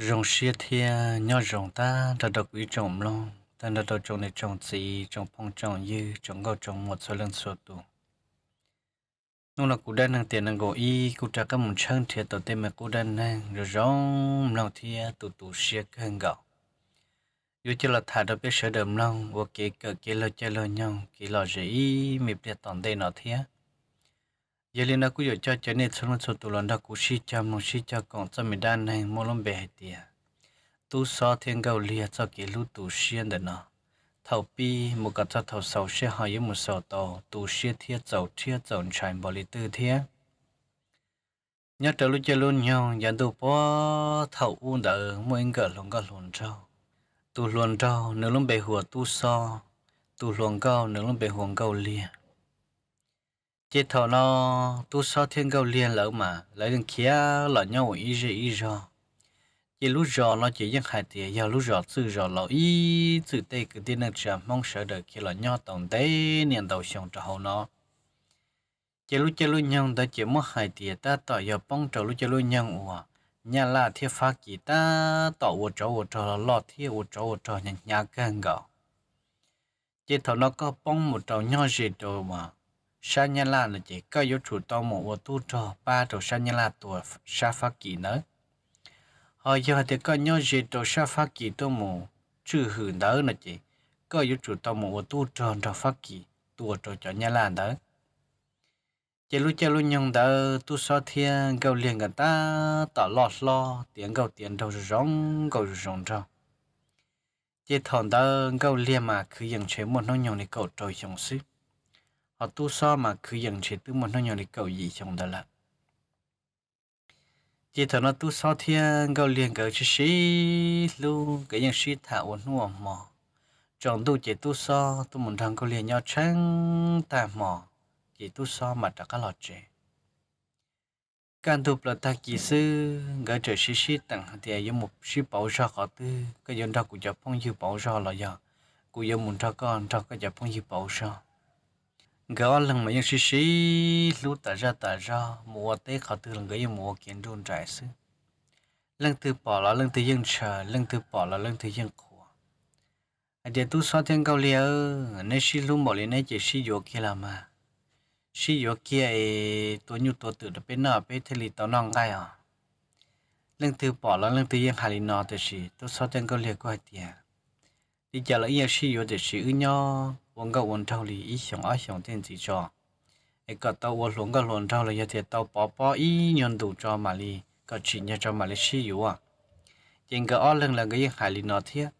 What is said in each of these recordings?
rồng xia thia nhau rồng ta đã được quý trồng long ta đã được trồng này trồng gì trồng phong trồng như trồng gạo trồng một số lần số tù nó là cụ đang năng tiền năng gỗ y cụ trả các món chân thia tổ tên mà cụ đang năng rồi rong lòng thia tụ tụ xia cân gạo dù chỉ là thả được biết sửa đầm long Hoặc kể cỡ kể lo chơi lo nhau kể lo dễ mịp để tòn đây nó thia Yelena ku yo cha cha ne chhon chho tu landa ku shi cham no shi cha kong cha mi dan nai molom be tia. Tu sa theng gau lia cha ke lu tu shien da na. Thau pi mu ka cha thau sau she ha ye mu sau to tu she thia chau thia chau chai bo li tu thia. Nhớ trở lúc chơi luôn nhau, dàn tu po thầu u đỡ, mỗi anh gỡ lòng gỡ lồn trao. Tu lồn trao, nửa lông bề hùa tu sa, tu lồn cao, nửa lông bề huồng cao lia chế thọ nó tu sao thiên cầu liền lỡ mà lấy đừng kia lỡ nhau ý gì ý do chế lúc giờ nó chỉ những hai thì giờ lúc giờ sự giờ lỡ ý sự tê cứ tin được chờ mong sợ được khi lỡ nhau tổng tế niệm đầu xong cho hậu nó chế lúc chế lúc nhau ta chỉ mất hai thì ta tỏ giờ bông trò lúc chế lúc nhau ủa nhà là thiên phát chỉ ta tỏ ủa trò ủa trò lọ thiên ủa trò ủa trò nhà nhà càng gạo chế thọ nó có bông một trò nhau gì rồi mà sa nhà là là chỉ có yếu chủ tao một ô tu cho ba trò sa nhà là tuổi sa phát kỳ nữa họ ờ, giờ thì có nhớ gì trò sa phát kỳ tao một chữ hử nữa là chỉ có yếu chủ tao một ô tu cho trò phát kỳ tuổi trò cho nhà là đỡ. chỉ lúc chỉ lúc nhung đỡ tu so thiên cầu liền người ta tỏ lọt lo tiếng cầu tiếng đầu rong cầu rong cho. chỉ thằng đó cầu liền mà cứ dừng chế một nó nhung này cầu trời chống sức họ tu so mà cứ dần chỉ tu một nó nhỏ đi cầu gì trong đó là chỉ thằng nó tu so thiên cầu liền cầu chỉ sĩ lu cái những sĩ thả uốn nuo mò chọn tu chỉ tu so tu một thằng cầu liền nhau trắng ta mò chỉ tu so mà đã có lọt trẻ càng thuộc là ta chỉ sư gỡ trời sĩ sĩ tặng thì ai một sĩ bảo ra họ tư cái dân đó cũng cho phong dư bảo ra là giờ cũng dùng một cho con cho cái giờ phong dư bảo ra gạo lần mà yên xí xí lú tả ra tả ra mùa tế khó tư lần gây mùa kiến rôn trái sư lần từ bỏ là lần từ yên chờ lần từ bỏ là lần từ yên khổ à để tu so thiên cao lia nên xí lú mỏ lên nên chỉ xí yếu kia là mà xí yếu kia ấy tôi nhu tôi tự được bên nào bên thế lì tao nong gai à lần từ bỏ là lần từ yên hà lì nọ thì xí tu so thiên cao lia có hai tiền đi chờ là yên xí yếu thì xí ư nhau 我个文章里一想二想电子照，一个到我龙个文章里一天到宝宝一年度照嘛哩，个去年照嘛哩西游啊，整个二零两个一海里那天，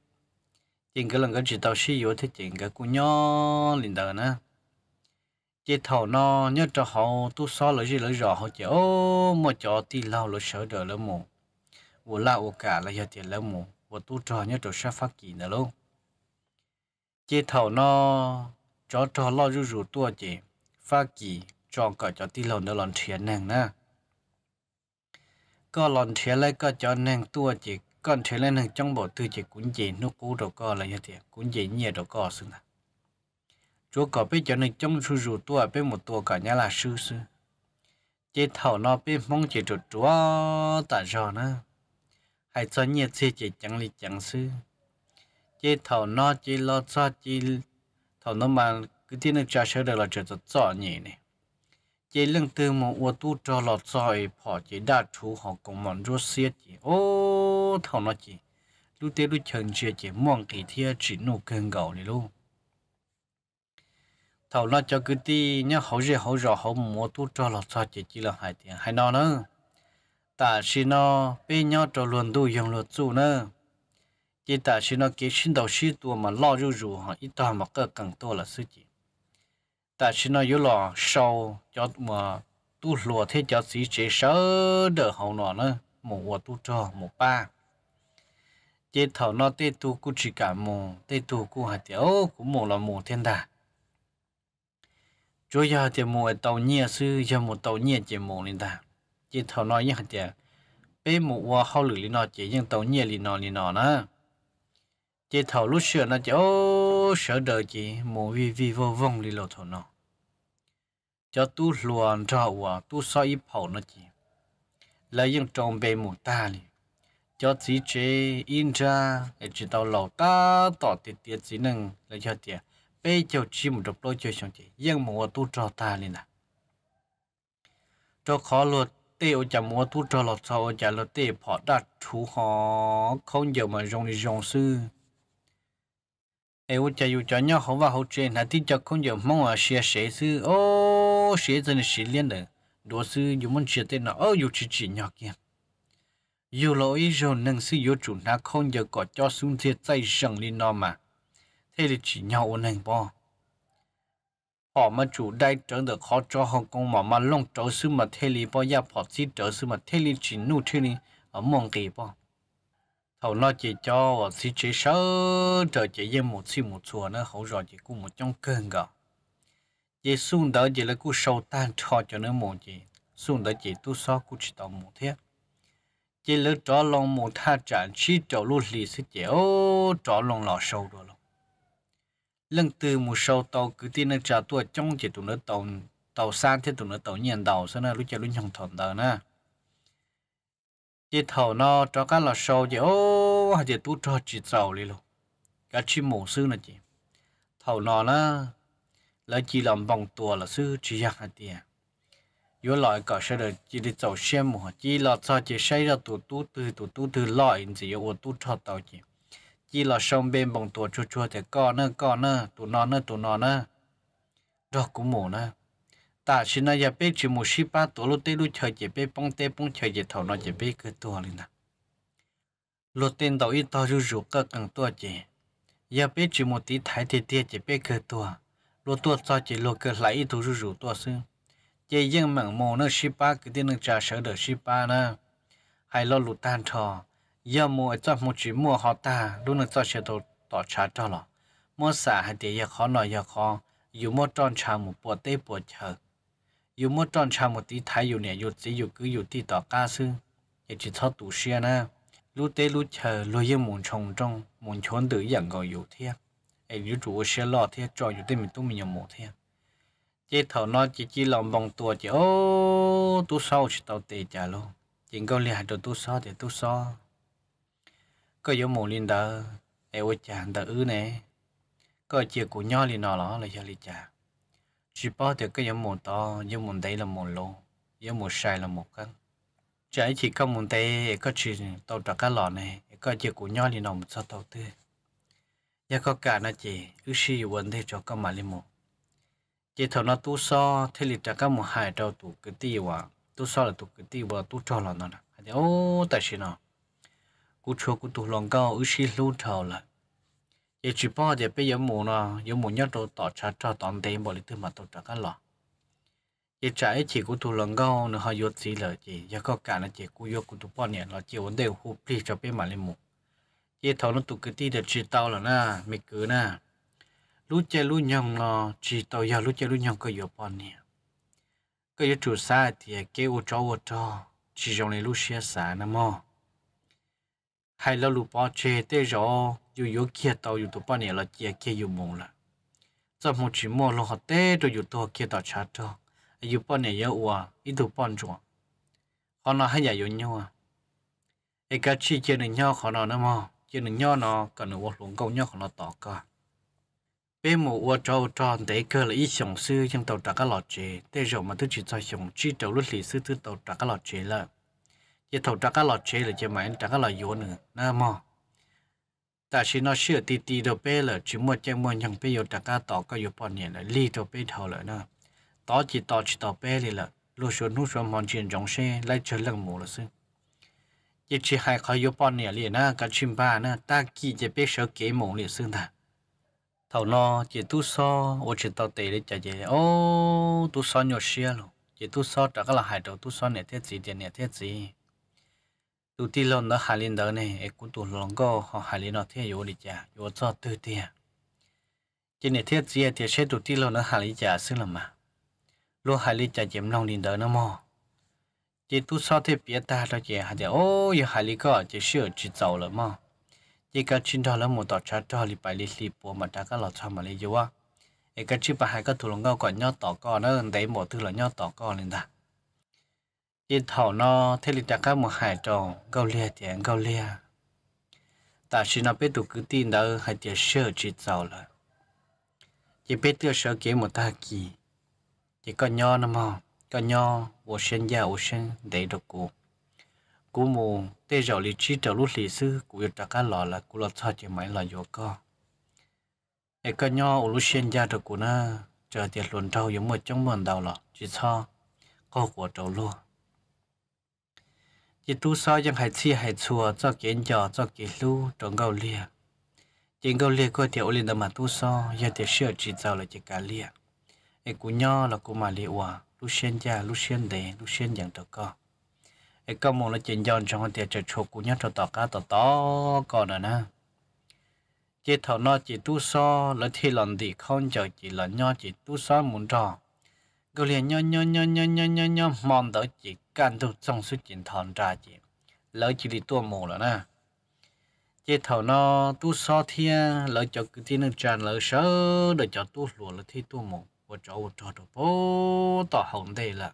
整个两个知道西游的整个姑娘领导呢，这头呢你这好都少了一了然后就哦莫叫地老了晓得了么，我拉我干了一点了么，我都照你这啥发给你喽。chế thầu nó cho cho lo rủ rủ tua chị pha kỳ cho cả cho tí lồn nó lòn thiện nàng nè có lòn thiện lại có cho nàng tua chị còn thiện lại nàng trong bộ tư chị cũng gì nó cũ đồ co là như thế cũng gì nhẹ đồ co xưa nè chỗ có biết cho nên trong rủ rủ tua biết một tua cả nhà là sư sư chế thầu nó biết mong chị trụ chúa tại rồi nè hãy cho nhẹ chị chị chẳng lý chẳng sư chỉ thầu nó chỉ lo cho chỉ thầu nó mà cứ thế nó cho sửa được là chỉ cho cho nhỉ này chỉ lưng từ một ô tu cho lọ soi họ chỉ đa chú họ cũng mòn rốt xiết chỉ ô thầu nó chỉ lúc đấy lúc chừng chưa chỉ mong kỳ thiê chỉ nụ cơn gầu này luôn thầu nó cho cứ tí nhá hậu gì hậu rõ hậu mua tu cho lo soi chỉ chỉ là hai tiền hai nó nữa ta xin nó bên nhau cho luôn tu dùng luật chủ nữa chỉ ta chỉ nói cái sinh đầu sĩ tua mà lo rủ rủ ha, ít ta mà cơ càng to là suy, gì ta chỉ nói yếu lo sau cho mà tu lùa thế cho sĩ chế sớ đỡ hậu nọ nữa một quả tu cho một ba chế thầu nó tê tu cú chỉ cả mù tê tu cú hạt tiểu cũng mù là mù thiên đà chúa giờ thì mù tàu nhia sư giờ một tàu nhia chỉ mù lên đà chế thầu nó như hạt tiểu bé mù hoa hậu lử lên nọ chế nhưng tàu nhia lên nọ lên nọ nữa chị thảo lúc xưa nó chỉ ô sợ đời chị mù vi vi vô vong đi lộ thổ nó cho tu luồn trọ hòa tu soi ít phẩu nó chỉ lấy những trồng bề mù ta đi cho chị chế in ra để chỉ tàu lầu ta tỏ tiền tiền chỉ nâng lấy cho tiền bây giờ chỉ một độc đôi chơi xong chị nhưng mà tu cho ta đi nè cho khó luật tiêu cho mua tu cho lọt sau cho lọt tiêu phỏ đặt chú họ không giờ mà dùng đi dùng sư ai u chơi u cha nhau không vào hậu chuyện là tí cho không nhiều mong ở xe xe sư ô xe dân xe liên nữa đồ sư dù muốn xe tên nó ô dù chỉ chỉ nhỏ kia dù lỗi rồi nâng sư dù chủ na không giờ có cho xuống thiệt tay rằng lên nó mà thế thì chỉ nhau ôn hành bò họ mà chủ đại trở được khó cho hồng công mà mà long trở sư mà thế thì bao giờ họ chỉ trở sư mà thế thì chỉ nuôi thế thì ở mong kỳ bao thầu nó chỉ cho chỉ chỉ sơ trở chỉ dây một xí một chùa nó hỗ trợ chỉ cú một trong cơn gọ chỉ xuống đỡ chỉ là cú sâu tan cho cho nó một chỉ xuống đỡ chỉ tu so cú chỉ tao một thế chỉ lỡ trỏ lòng một tha trạng chỉ trầu lú lì xí chỉ ô trỏ lòng lò sâu rồi lòng lần từ một sâu tàu cứ tin nó trả tua trong chỉ tụi nó tàu tàu sang thế tụi nó tàu nhận đầu sau nó lúc chơi lúc nhồng thọn đời na chỉ thầu nó cho các lò sâu chỉ ô hay chỉ tu cho chỉ sầu đi luôn cái chỉ mổ sư là chỉ thầu nó là là chỉ làm bằng tua là sư chỉ giặc hạt tiền yếu lại cả sẽ được chỉ đi tàu xem mổ chỉ là sao chỉ xây ra tu tu từ tu tu từ loại gì ô tu cho tàu chỉ chỉ là sông bên bằng tua chua chua thì co nữa co nữa tụ nó nữa tụ nó nữa đó cũng mổ nữa ta chỉ nói về bé chỉ một xí ba tổ lô tê lô chơi chỉ bé bông tê bông chơi chỉ thầu nó chỉ bé cứ tua lên nè lô tiền đầu ít to rú rú cơ càng tua chỉ giờ bé chỉ một tí thái thì tia chỉ bé cứ tua lô tua cho chỉ lô cơ lại ít thú rú rú tua xứ chỉ riêng mảng mồ nó xí ba cái tên nó trả sở được xí ba nè hay lo lụt tan thò giờ mua cho mua chỉ mua họ ta luôn nó cho sẽ tổ tỏ trả cho lọ mua xả hay tiền giờ khó nói giờ khó dù mua tròn trà một bộ tê bộ chờ 有么长差么的太有年有只有个有地道家事，也只操读些呢。lúc tế lúc chờ lúc yên muốn trồng trong muốn chọn từ dạng gọi yếu thế ấy yếu chủ sẽ lo thế cho yếu tế mình tu mình nhầm một thế chế thầu nó chỉ chỉ lòng bằng tua chỉ ô tu sau chỉ tàu tề trả luôn chỉ câu liền cho tu sau thì tu sau có yếu một liền đó ấy ôi chàng đó ư này có chiều của nhau liền nọ nó là cho liền trả chỉ bao được cái giống một to giống một đấy là một lô giống một sai là một căn trái chỉ có một tay có chỉ tàu trà cái lò này có chỉ của nhau thì nằm sao tàu tư giờ có cả nó chỉ ước gì vấn thế cho các mà lên một chỉ thầu nó tu so thế lịch trà cá một hai đầu tu cái tiêu à tu so là tu cái tiêu và tu cho là nó nè ô tại sao nó cú chua cú tu lòng cao ước gì lâu thầu lại giờ chỉ bao giờ bây giờ mù nó giờ mù nhất đồ tỏ cha cho tòn thế bỏ đi từ mà tôi trả cả lọ giờ trái chỉ của tôi lần gao nó hơi yết gì là giờ có cả là chỉ của yết của bao nhiêu là chỉ vấn đề hụp đi cho bên mà lên mù giờ thầu nó tụt cái tí chỉ tao là na mày cứ na lúc chơi lúc nhong là chỉ tao giờ lúc chơi lúc nhong có yết bao nè, có yết chủ sai thì kêu ô cháu ô chó chỉ dùng này lúc xia sai nè mò hay là lúc bỏ chơi tới rồi อยู่ยกเขียเตาอยู่ตัวป้าเนี่ยเราเจียเขียอยู่มงละจอมหงชิมอลงหัวเต้ตัวอยู่ตัวเขียต่อชาร์จอยู่ป้าเนี่ยเยอะว่ะอีตัวป้อนจัวขอนอให้ใหญ่ยุ่งยัวไอ้กะชีเจียหนึ่งย่อขอนอนะมอเจียหนึ่งย่อนอกันหนูว่าหลงกงย่อขอนอต่อก็เป็นหมู่วัวจอจอนแต่เกิดละอีสองซื้อยังตัวตากะหลอดเจแต่จอมาตุจิตใจสองชีเจ้าลุ่นหลีซื้อตัวตากะหลอดเจละจะตัวตากะหลอดเจหรือจะหมายตากะหลอดโยนหนึ่งนะมอแต่ชินอเชื่อตีตีตัวเป้เลยชิมวดเจ้ามวยังไปอยู่จากการต่อก็อยู่ปอนเนี่ยเลยลีตัวเป้เท่าเลยนะต่อจีต่อจีต่อเป้เลยละลูกชวนลูกชวนมอนเชียนจงเช่ไล่เชิญเรื่องหมูละซึ่งยิ่งชีหายเขาอยู่ปอนเนี่ยเลยนะกันชิมบ้านะตากี้จะเป้เสือเก๋หมูเลยซึ่งท่าเท่านอจีตู้ซอโอจีต่อเตะเลยจะเจโอ้ตู้ซอหยดเชียลูกจีตู้ซอแต่ก็ละหายตัวตู้ซอเนี่ยเทศจีเดียเนี่ยเทศจี tu ti lon nó hà linh đó này em cũng tu lòng go họ hà linh nó thế yếu đi chả yếu cho tư tiền trên này thiết gì thì sẽ tu ti lon nó hà linh cha, xứ làm mà lo hà linh chả chém lòng linh đó nó mò chỉ tu sao thế biết ta đó chị hà chị ô giờ hà linh co, chỉ sửa chỉ giàu lắm mà chỉ cả chín đó là một tọt chát đó lịch bài lịch lịch bộ mà ta cả lọt sao mà lấy vô á cái chỉ bà hai cái tu lòng go còn nhau tỏ co nó đấy một thứ là nhau tỏ co lên ta yên thảo nó thế lịch đặt các một hải tròn, câu lia tiền câu lia ta xin nó biết được cứ tin đó hay tiền sợ chỉ giàu là chỉ biết tiêu sợ kế một ta kỳ chỉ có nho nó mà có nho vô sinh gia vô sinh để được cụ cụ mù tê giàu lý trí trở lúc lý sư cụ yêu đặt cá lọ là cụ lọt cho chỉ mấy là vô co ai có nho vô lúc sen già được cụ na chờ tiền luồn trâu giống một trong mòn đầu lọ chỉ sao có của trâu luôn chỉ tu sao ยังหายชีหายชัวจอกเกินจ่อจอกเกินลู่จงเกาเลียจิงเกาเลียก็เดี๋ยวลินดมา tu sao ยังเดี๋ยวเชื่อจีเจ้าเลยจีกาเลียไอ้กูย่อแล้วกูมาเลียว่าลูเชียนจ้าลูเชียนเดลูเชียนอย่างตัวก็ไอ้ก็มองแล้วจิงย้อนจังเดี๋ยวจะชกกูย่อต่อต่อก้าต่อต่อก่อนนะนะจีเท่าน้อจี tu sao แล้วที่หลันดีข้อนจ่อจีหลันย่อจี tu sao มุนจ่อเกาเลียย่อย่อย่อย่อย่อย่อย่อมองต่อจี干都总是经常炸鸡，老几里多毛了呢。chế thầu nó tu so thiên lỡ cho cứ nó tràn lỡ sớ để cho tu lùa là thi tu mù và cho một trò đồ bố hồng đây là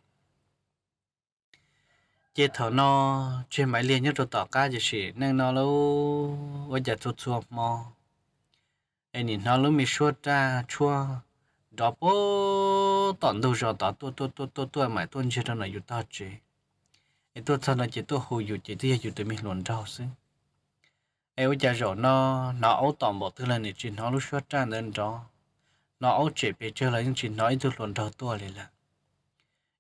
chế thầu nó chế máy liền nhất rồi tỏ cá gì xỉ nên nó lâu và giờ tu chua mò anh nhìn nó lâu mi xua ra chua đó bố tỏn đâu rồi tỏ tu tu tu tu tu mãi tuân chế cho nó yêu ta tôi thân là chỉ tôi hồi dụ chỉ tôi dụ tụi mình luận rau xứ em cha rồi nó nó ấu toàn bộ thứ là này chỉ nó lúc xuất ra nên đó nó ấu chỉ bị chơi là những chỉ nói tôi luận rau tôi liền là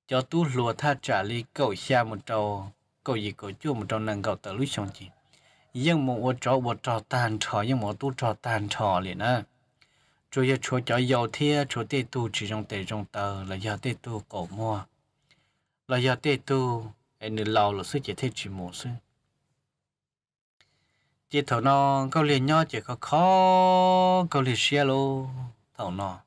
cho tôi lùa tha trả lý cầu xa một trâu cầu gì cầu chua một trâu năng cầu tới lúc xong chỉ nhưng một ô trò ô trò tàn trò nhưng mà tôi trò tàn trò liền á chú giờ chú cho dầu thia chú tê tu chỉ trong tề trong tờ là giờ tê tu cổ mua là giờ tê tu nên lâu là sẽ chỉ thế chỉ một sức chỉ thầu nó câu liền nhau chỉ có khó câu liền xia lô thầu nó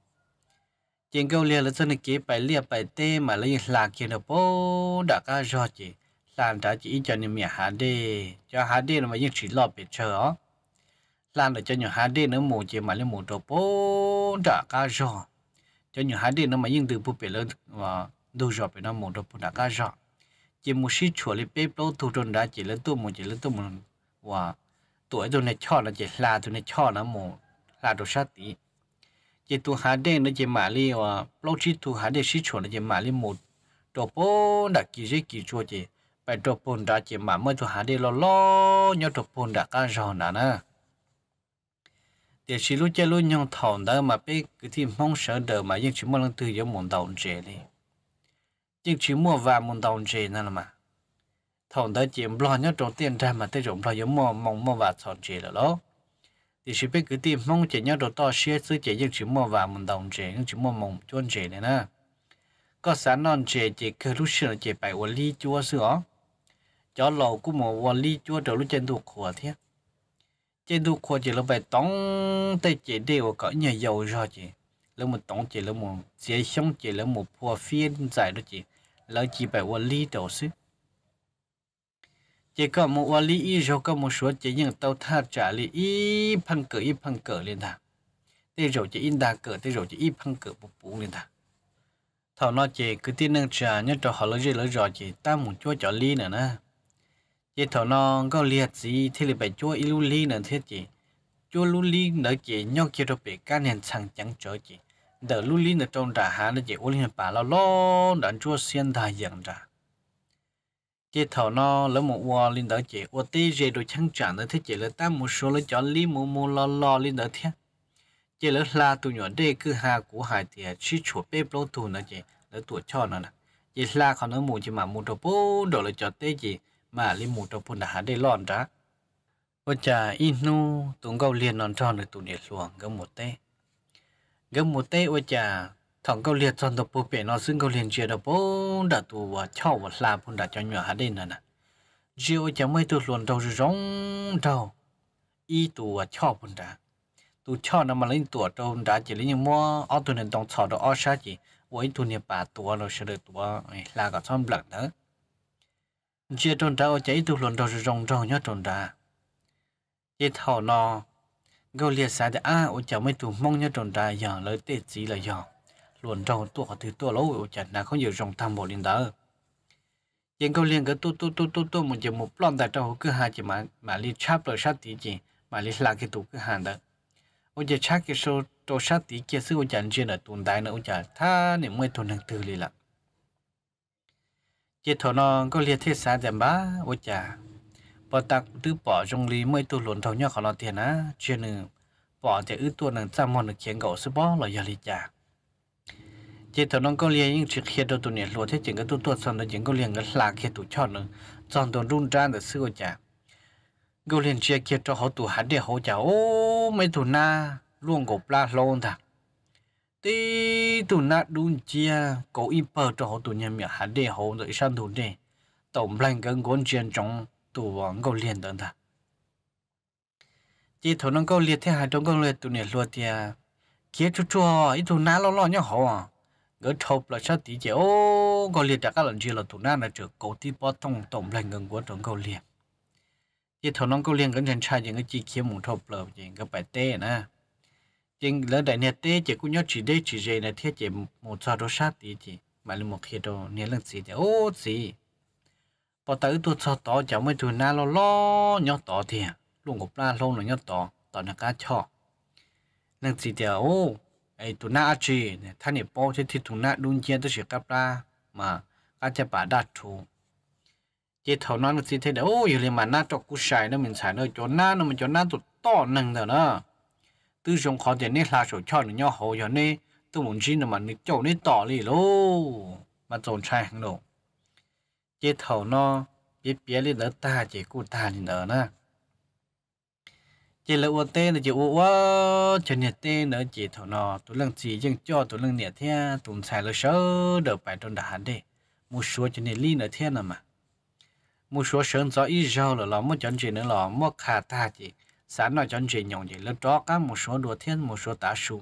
chỉ câu liền là chân kia bài liền bài tê mà lấy là kia nó bố đã cả rồi chỉ làm đã chỉ cho những miệng hà đi cho hà đi là mà những chỉ lo bị chờ làm để cho những hà đi nó mù chỉ mà lấy mù đồ bố đã cả rồi cho những hà đi nó mà những từ bố bị lớn và đồ rồi nó mù đồ bố đã cả rồi chỉ một xí chua lên bếp đâu thu trôn đã chỉ lên tu một chỉ lên tu một và tuổi tôi này cho là chỉ là tôi này cho là một là đồ sát tí chỉ tu hà đen nó chỉ mà li và lâu chỉ tu hà đen xí chua nó chỉ mà li một đồ bồn đã kỳ dễ kỳ chua chỉ phải đồ bồn đã chỉ mà mới tu hà đen lo lo nhớ đồ bồn đã cả rồi nè nè để xí lúc chơi lúc nhau thòng đó mà biết cái thì mong sợ đời mà nhưng chỉ mong lần từ giờ muốn đầu chơi đi chỉ chỉ mua và muốn đồng chế nên là mà thằng đó chỉ lo nhớ trong tiền ra mà tới rộng lo giống mua mong mò và thằng chế là đó thì chỉ biết cứ tìm mong chỉ nhớ đồ to xe xứ chỉ những chỉ mua và muốn đồng chế những chỉ mua mong chôn chế này nè có sẵn non chế chỉ cứ lúc xưa chỉ phải quản lý chúa sửa cho lầu cũng một quản lý chúa trở lúc trên thuộc khổ thế trên thuộc khổ chỉ là bài tống tay chế đều có nhà giàu rồi chế แล้วมันต้องเจแล้วมันเสียช่องเจแล้วมันพัวเฟียนใจด้วยจีแล้วจีไปว่าลีเดาซึเจก็มัวลีอีเขาก็มัวชวนเจยังเต้าท่าจ่าลีอีพังเกิดอีพังเกิดเลยนะเดี๋ยวจะอินดาเกิดเดี๋ยวจะอีพังเกิดปุ๊บปุ๊บเลยนะท่านั้นเจก็ที่นั่งจ่าเนี่ยจะหาเลยเจเลยจ่อจีตามหมุนช่วยจ่อลีเนี่ยนะเจท่านั้นก็เลียดจีที่เลยไปช่วยอีลูลีเนี่ยเท่จีช่วยลูลีเนี่ยเจยอกเกี่ยวกับการเรียนช่างจังจ่อจี đỡ lưu linh ở trong trà hà nó chỉ uống lên bà lo lo đàn chúa xiên thà dần trà, chỉ thầu nó lấy một uo linh đỡ chỉ uo tê dê đồ chăng trả nó thế chỉ là ta một số lỡ chọn lý mù mù lo lo linh đỡ thế chỉ lỡ là tụ nhỏ đây cứ hà của hải thì chỉ chuột bếp lô tù nó chỉ lỡ tuổi cho nó nè chỉ là còn nó mù chỉ mà mù đồ đồ lỡ chọn tê chỉ mà lên mù đồ đã đã để lon trả ôi chà nu tụng câu liền non tròn được tụi nhiệt luồng gấp một tê gom một tê ôi chà thằng câu liệt chọn tập bộ nó xưng câu liền chuyện tập bố đã tù và chậu và làm cũng đã cho nhỏ hạt đen nè chiều chà mấy tụt luồn đầu rồi rong đầu y tù và chậu cũng đã tù chậu nó mà lên tù đầu đã chỉ lấy những mua ở tù nên đồng chậu đồ ở sát gì với tù nhà bà tù nó sẽ được tù là cả xong lần nữa chiều tròn đầu chạy tụt luồn đầu rồi rong rong nhớ tròn đã chỉ thầu nó gấu liệt sai để a ô chả mấy tụ mong nhớ tròn đại giờ lấy tê gì là giờ luồn trong tổ họ từ tua lỗ ô chả đã không nhiều rồng tham bộ liên đỡ nhưng gấu liền cái tổ tổ tổ tổ tổ một giờ một lon đại trong cứ hai chỉ mà mà li chắp rồi sát tỷ chỉ mà li là cái tổ cứ hàng đó ô giờ chắp cái số tổ sát tỷ kia sư ô chả chuyên là tồn tại nữa ô chả tha niệm mấy tuần hàng tư liền, là chỉ thọ nó gấu liệt thế sai để ba ô chả bỏ tạc tư bỏ trong lý mới tu luồn thấu nhau khỏi lo tiền á chuyện nữa bỏ thì ư tu nâng trăm mòn được chiến gạo sư bó lo giờ lý trả chỉ thầu nông có liên những chuyện khi đầu tu niệm luồn thế chuyện cái tu tu xong là chuyện có liên cái là khi tu chọn nữa chọn tu run ra được sư của trả gấu liên chia kia cho họ tu hạt để họ trả ô mấy tu na luôn gộp la lôn thằng tí tu na đun chia cố im bờ cho họ tu nhà miệng hạt để họ rồi sang tu nè tổng lành gần cuốn chuyện trong tụ vọng câu liền đó ta chỉ thổ nông câu liền thế hai trong câu liền tụ này luôn thì kia chú chú ít tụ ná lo lo nhau họ à ngỡ thộp là sao tí chế ô câu liền đã các lần gì là tụ ná là trưởng cổ tí bó tông tổng lành gần của trong câu liền chỉ thổ nông câu liền gần chân trai những cái chi kia mù thộp là những cái bài tê nè chính là đại nhà tê chỉ cũng nhớ chỉ đây chỉ dây là thiết chỉ một sao đó sát tí chỉ mà là một khi đó nhớ lần gì thì ô gì พอตาตัวชอต่อจะไม่ถูกน่าล้อล้อย่อต่อเถียลุงกับปลาลงหน่อยย่อต่อต่อนักการชอบนั่งสีเดียวโอ้ไอตัวน้าอาชีเนี่ยท่านเนี่ยป้อใช้ที่ตัวน้าดุนเจียนตัวเสียกับปลามาก็จะป่าดัดถูเจ้าเท่านั่งสีเดียวโอ้อยู่เลยมันหน้าจอกกุชัยนั่นเหมือนสายเนอจนน้านั่นมันจนน้าตัวต่อหนึ่งเถอะนะตื้อชงขอเดี๋ยวนี้ลาโฉชอหนึ่งยออโหอย่างนี้ตัวหมุนชิ้นน่ะมันนึกโจ้นี่ต่อเลยลูกมาโจนชายห้งโลก chế thầu nó biết biết lên ở ta chế cụ ta thì nở na chế là ô tên là chế ô ô chế nhiệt tê nở chế thầu nó tụi lăng gì chẳng cho tụi lăng nhiệt thiên tụi xài là sớ đỡ bài trong đà đi một số chế nhiệt ly nở thiên nào mà một số sơn gió ít rau là lò một chân chế nữa lò một khả ta chế sáng nói chân chế nhộng chế lớp cho các một số đồ thiên một số tá sụn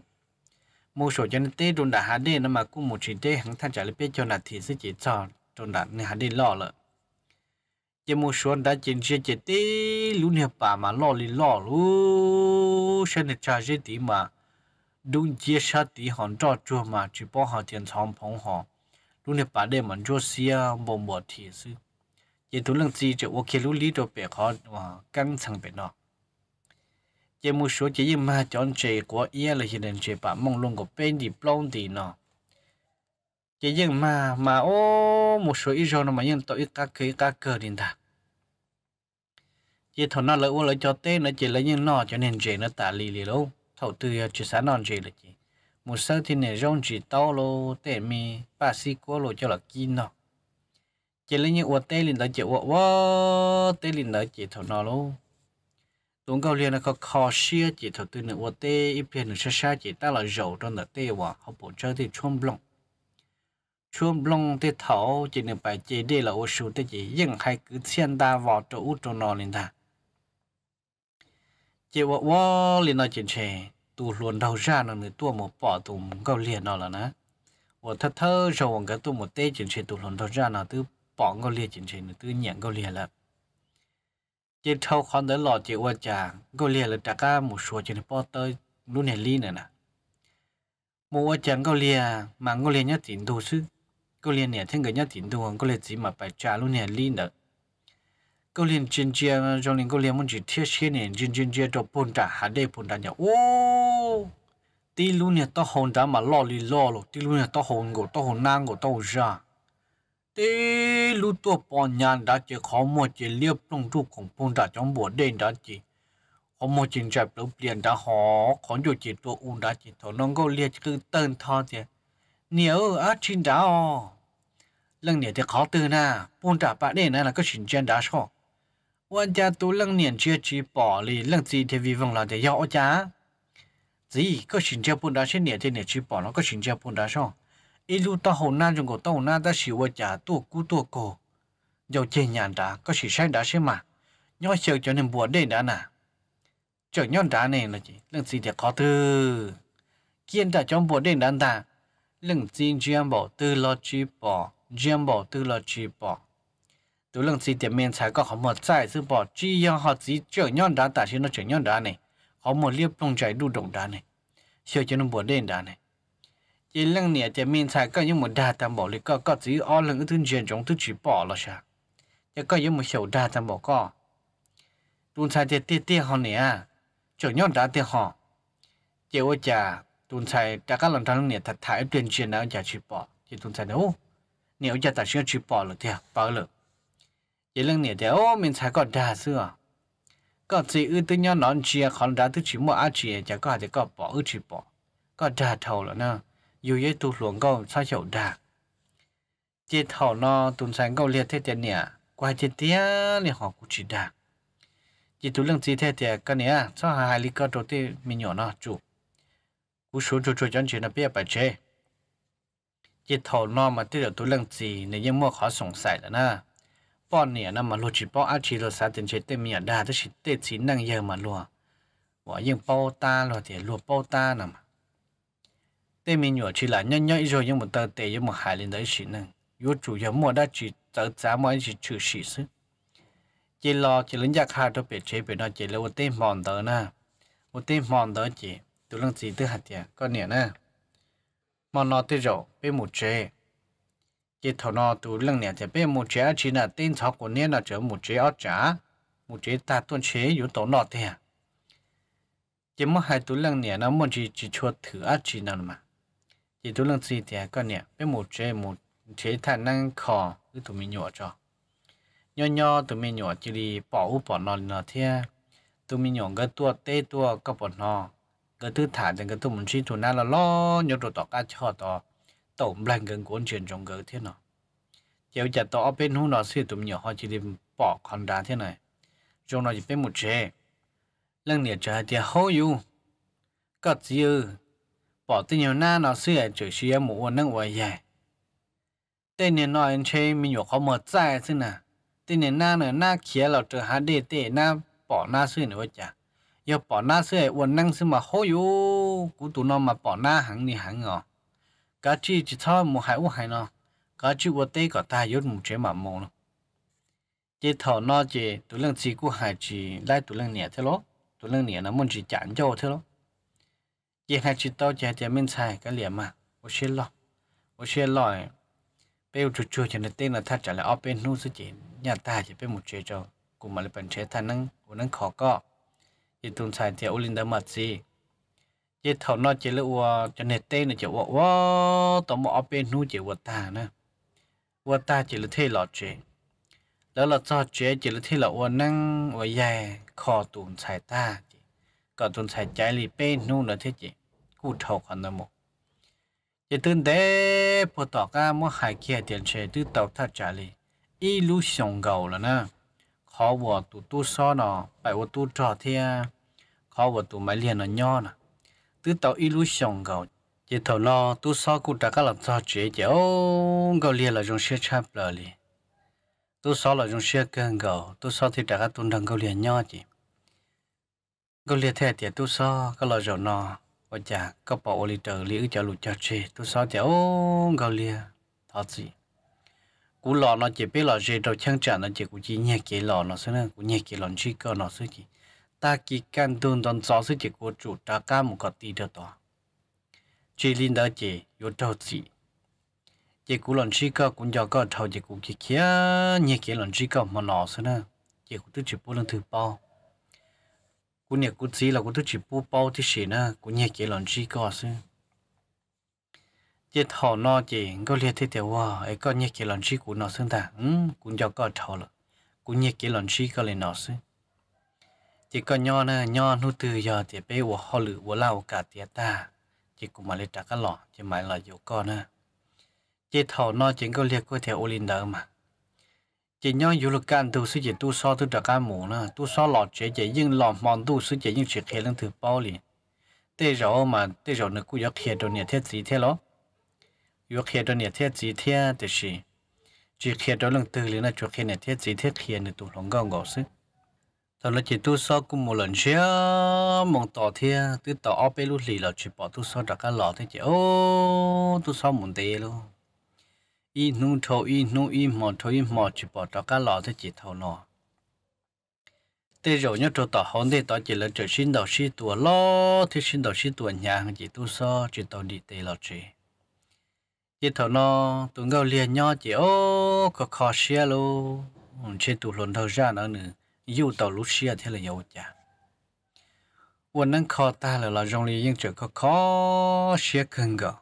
một số chân tê đồn đã hạ đê nó mà cũng một chỉ tê hắn thằng trả lại biết cho là thì sẽ chỉ chọn trong đó nè hãy đi lo lợ chỉ một số đã chỉ chỉ chỉ tí lũ hiệp bà mà lo lì lo luôn xem được cha gì tí mà đúng chia sa tí hòn trò chua mà chỉ bỏ họ tiền xong phong họ lũ hiệp bà để mình cho xia bộ bộ thì sư chỉ tu lần gì chỉ ok lũ lý đồ bể họ căng thẳng bể nó, chỉ một số chỉ mà chọn chế của yên là hiện đang chế bà mong luôn có bên đi plong đi nó chỉ riêng mà mà ô một số ít rồi mà nhưng tôi ít cá cái cá cờ điện ta chỉ thầu nó lỡ lỡ cho tê nó chỉ lấy những nọ cho nên chỉ nó tả lì lì lâu thầu từ ờ, chỉ sẵn nọ dễ là chỉ một sơ thì nè rong chỉ tao lô tê mi ba si cố lô cho là kim nọ chỉ lấy những ô tê liền đó chỉ ô ô tê liền đó chỉ thầu nọ lô tuần cầu liền là có khó xia chỉ thầu từ nửa ô tê ít phiền nửa xa xa chỉ ta là giàu trong nửa tê hòa học bổ trợ thì chôm lông chuông long tê thấu chỉ nên phải chế đây là ô số tê chỉ nhưng hay cứ thiên đa vào chỗ út chỗ nọ lên ta chỉ vợ vợ lên nói chuyện chè tu luôn đầu ra nó người tua một bỏ tu gạo liền nó là nè vợ thật thơ rồi cái tu một tê chuyện chè tu luôn đầu ra nó từ bỏ gạo liền chuyện chè nó từ nhẹ gạo liền là chỉ thâu con tới lọ chỉ vợ chả gạo liền là đã cả một số chuyện bỏ tới luôn này ly nữa nè mua chàng gạo liền mà gạo liền nhất tiền đồ sư cô liền nè thiên cái nhất tiền đồng cô liền chỉ mà phải trả luôn nè li nữa cô liền chân chia trong nên cô liền muốn chỉ thiết kế nè chân chân chia cho bún trả hà đây bún trả nhở ô tí luôn nè to hồn trả mà lo li lo lo tí luôn nè to hồn của to hồn nang của tao ra tí luôn tao bỏ nhà đã chỉ khó mua chỉ liệp trong trụ của bún trả trong bữa đêm đã chỉ họ mua chỉ chạy lúc tiền đã họ khó dù chỉ tụ ung đã chỉ thổ nông có liệt cứ tên thọ thì nhiều ở trên đó lần này thì khó từ na buôn trả bạc đây này là có chuyện chân đã xong quan gia tú lần niên chưa chỉ bỏ lì lần gì thì vì vòng là để giao giá gì có chuyện chân buôn đã trên niên thì niên chỉ bỏ nó có chuyện chân buôn đã xong ít lúc ta hồn na trong cổ ta hồn na ta xỉu qua trả tu cú tu cổ dầu chê nhàn đã có sự sai đã xem mà nhó chiều cho nên buồn đây đã nà chở nhon đá này là gì lần gì thì khó từ kiên đã trong buồn đây đã ta lần gì chưa bỏ tư lo chỉ bỏ riêng bỏ từ là chỉ bỏ từ lần chỉ tiền miền trái có họ một trái sự bỏ chỉ do họ chỉ chở nhon đá tại trên nó chở nhon đá này họ một liếp trong trái đu động đá này sửa cho nó bỏ đen đá này chỉ lần này tiền miền trái có những một đa tam bỏ lấy có có chỉ ở lần cái thứ chuyện chúng thứ chỉ bỏ là sao chỉ có những một sầu đa tam bỏ có tuần trái tiền tiền tiền họ này à chở nhon đá tiền họ chỉ có chả tuần trái đã các lần thằng này thật thải tuyên truyền nào chả chỉ bỏ chỉ tuần trái đâu nếu giờ ta sẽ chỉ bỏ lỡ thì bỏ lỡ giờ lần này thì ô mình sẽ có đa xưa có gì ư tự nhau nói chia còn đa thứ chỉ mua ăn chia chả có thì có bỏ ư chỉ bỏ có đa thầu là nè dù vậy tu luồng có sao chịu đa chỉ thầu nó tuần sáng có liệt thế tiền nè qua chỉ tiếc thì họ cũng chỉ đa chỉ tu lần gì thế thì cái nè sao hai lý cơ đầu tiên mình nhỏ nó chủ cú số chủ chủ chân chỉ là giờ bài chế ยี่ทอนอมาที่เดือดตุลังจีเนี่ยยังมั่วขอสงสัยแล้วนะป้อนเนี่ยนะมาลูจิป้ออาชีโรซาตินเชเตมีดาที่ชิเตสีนั่งเยอะมาลัวว่ายังเป้าตาหรอเดี๋ยวลัวเป้าตานะมาเตมีหนวดชีหลานย่อยๆอีโจยังหมดเตอเตยังหมดหายเลยได้ชิหนึ่งยูจูยังมั่วได้จีเตอจ้ามั่วจีชื่อชีซึเจลอเจลินยาคาตัวเป็ดเชเป็ดนอเจลวเตมอนเตอนะวเตมอนเตอจีตุลังจีตัวหัดเดียก็เนี่ยนะ mà nó tới rồi bé một chế chỉ thầu nó tụ lưng nè thì bé một chế chỉ là tin thọ của nè là chở một chế ở trả một chế ta tuân chế yếu tố nó thế à. chỉ mất hai tụ lưng nè nó muốn chỉ chỉ cho thử ở chỉ nào mà chỉ tụ lưng gì thì à, con nè bé một chế một chế ta năng khó cứ tụi mình nhỏ cho nhỏ nhỏ tụi mình nhỏ chỉ đi bỏ u bỏ nó nó thế à. tụi mình nhỏ cái tua tê tua có bỏ nó cái thứ thả đến cái thứ mình xin thủ na là lo nhớ rồi tỏ cá cho tỏ tổ lành gần cuốn chuyện trong cái thế nào chiều chặt tỏ bên hú nó xin tụm nhỏ họ chỉ đi bỏ con đá thế này trong nó chỉ bên một chế lần này chờ thì hô yêu có gì bỏ tin nhiều na nó xí ở chửi xí em muốn nâng vai vậy tên này nói anh chế mình nhỏ khó mở trái thế nào tên này na nữa na kia là chờ há đề tệ na bỏ na xí nữa chả ยาปอน้าเสื้อวันนั่งซึ่งมาโหยูกูตันอมาปอน้าหังนี่หังเหอกาจีจิทอมูหายอู้หายเนาะกาจีวัวเต้ก็ตายยุดมูเจมามองเนาะเจถอนอเจตัวเรื่องจีกูหายจีไล่ตัวเรื่องเหนียเท่าตัวเรื่องเหนียนะมันจีจานโจเท่าล้เจหายจิตโตเจเจมินชายก็เหลี่ยมมาโอเชียล้อโอเชียลอยเป้จุดชัวจะนเต้นนะท่าจะเลยเอาเป็นนู้นสิเีญาตาจะเป็นมูเจเจ้ากูมาเลยเป็นเชท่านนั่งกูนั่งขอก็จตุนสายเทียวลินดามัดซีเจถ่อนอเจลวจะเนตเต้นจะว่าว่าต่อมาเปนู้เจวตานะวตาเจลเทหลอดเจ แล้วเราจอดเจเจลเทหลอดวนั่งวายแย่คอตุนสายตาจก่อนตุนสายใจลีเป็นนู้นเทจิกูเท่ากันนะโมจะตื่นเต้พอต่อการมหายเกียรติเฉยตื่นเต่าท่าจารีอีลูชงเก่าแล้วนะ khó vừa tụ tu so nó phải vừa tu trò thì khó vừa tụ máy liền nó nho nè tứ tàu xong gạo chỉ thầu lo tu so cụ đã các làm sao chế chế ô gạo liền là dùng xe chạp lờ liền tu so là dùng xe cân gạo tu so thì đã các tuần thằng gạo liền nho chỉ, gạo liền thế thì tu so các loại rượu nó và chả các bộ lì trời lì ở chợ lụt chợ chế tu so thì ô gạo liền thật gì cú lò nó chỉ biết lò gì đâu chăng trả nó chỉ cú chỉ nhẹ kỹ lò nó sẽ là cú nhẹ kỹ lò chỉ cơ nó sẽ chỉ ta kỹ can đơn đơn gió sẽ chỉ cú chủ ta cả một cái tí đó to chỉ linh đó chỉ yếu đầu chỉ chỉ cú lò chỉ cơ cũng do cơ thầu chỉ cú chỉ kia nhẹ kỹ lò chỉ cơ mà nó sẽ là chỉ cú chỉ bố lần thứ bao cú nhẹ cú chỉ là cú chỉ bố bao thì sẽ là cú nhẹ kỹ lò chỉ cơ sẽ chỉ thọ nó chỉ có liên thế tiểu wow ấy có nhiệt cái lần chi của nó xưng ta um cũng cho có thọ là cũng nhiệt cái lần chi có lên nó xưng chỉ có nho nè nho nu từ giờ thì bây giờ họ lự của lao cả tiệt ta chỉ cũng mà lấy trả cái lọ chỉ mãi là dụ con nè chỉ thọ nó chỉ có liên có theo olin đó mà chỉ nho dụ lực can tu suy chỉ tu so tu trả cái mũ nè tu so lọ chế chỉ nhưng lọ mòn tu suy chỉ nhưng chuyện kia lưng thử bao liền tê rõ mà tê rõ nữa cũng gió kia rồi nè thế gì thế lo อยู่เขียดเนี่ยเทียจีเทียแต่ชีจีเขียดลงตื่นเลยนะจีเขียดเนี่ยเทียจีเทียเขียดเนี่ยตัวหลงก็งอซึตอนเราจีตู้ซอกุมหลันเชียมองต่อเทียตื้อต่อเอาไปลุหลีเราจีปอตู้ซอดักกันหล่อที่จีโอ้ตู้ซอมุนเตลูอีนู่นทออีนู่นอีหมอทออีหมอจีปอดักกันหล่อที่จีเท่านอ tê rồi nhớ trâu tàu hòn tê tàu chỉ là trở xin đầu xin tua lo thì xin đầu xin tua nhà hàng chỉ tu so chỉ tàu đi tê lo chơi chỉ thầu nó tụng ngầu liền nhau chỉ ô có khó xia lô trên tụ lồn đầu ra nó nữa yêu tàu lúc xia thế là nhiều chả quân năng khó ta là là rong liền nhưng chỉ có khó xia cần gạo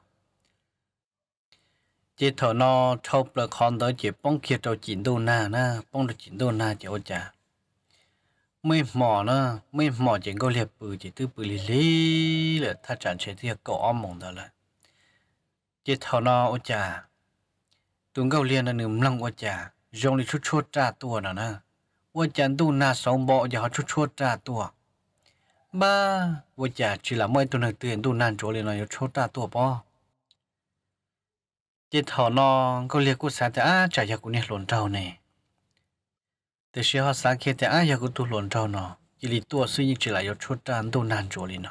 chỉ thầu nó chụp là con đó chỉ bông kia tàu chỉ đô na na bông được chỉ đô na chỉ ô chả mấy mỏ nó mấy mỏ chỉ có liệp bự chỉ tư bự lì lì là thắt chặt chế thì có ôm đó là chế thảo nó ở chà tuấn gầu liền là nửa lăng ở chà giống như chút chút trà tua nè nè ở chà tu na sống bọ giờ họ chút chút trà tua ba ở chà chỉ là mỗi tuần hàng tiền tu nan chỗ liền là chút chút trà tua bọ chế thảo nó gầu liền của xã thì à chả giờ cũng nè lộn trâu nè thế sẽ họ sáng kia thì à giờ cũng tu lộn trâu nó chỉ là tua suy nghĩ chỉ là chút chút trà tu nan chỗ liền nè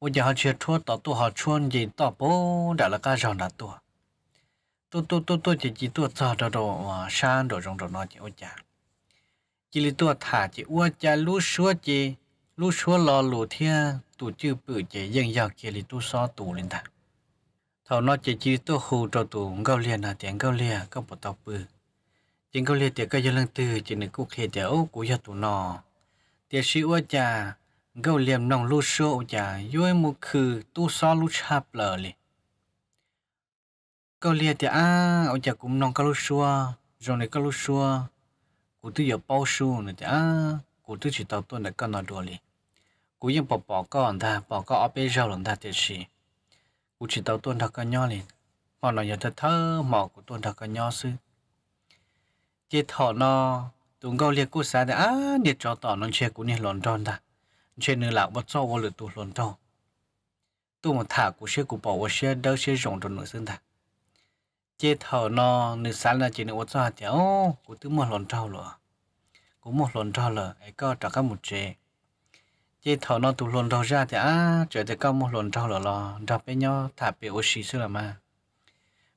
我家去出到多好穿件到不到了干上的多，多多多多几几多早着着往山着中着那几我家，几里多塔几我家路说几路说老路天都就不几硬要几里多少多人的，头那几几多后着多高练那点高练高不到不，点高练点高一两多几能够开点哦，过一多呢，点是我家。gấu liềm nòng lu sô già, yôi mu khử tu so lu chạp lờ li gấu liềm thì à ông chả cũng nòng gấu lu sô rồi này gấu lu sô cụ tư giờ bao sô này thì à cụ tư chỉ tàu tuần này con nói đùa li cụ yên bỏ bỏ con ta bỏ con ở bên rau lần ta thì gì cụ chỉ tàu tuần thật con nhau li họ nói giờ thật thơ mỏ của tuần thật con nhau sư chỉ thọ nó tụng gấu liềm cụ sa thì à nhiệt cho tỏ nó che cụ nhiệt lòn tròn ta trên nơi lạc bắt cho vô lửa tù luận tàu tu một thả của xe của bảo của xe đâu xe rộng trong nội sinh thả chế thầu nó nữ sáng là chỉ nữ bắt sau hạt chéo của thứ một luận trâu lửa của một luận trâu lửa ấy có trả các một chế chế thầu nó tù luận tàu ra thì á trở tới cao một luận trâu lửa lò đọc với nhau thả bị ô xì xưa là mà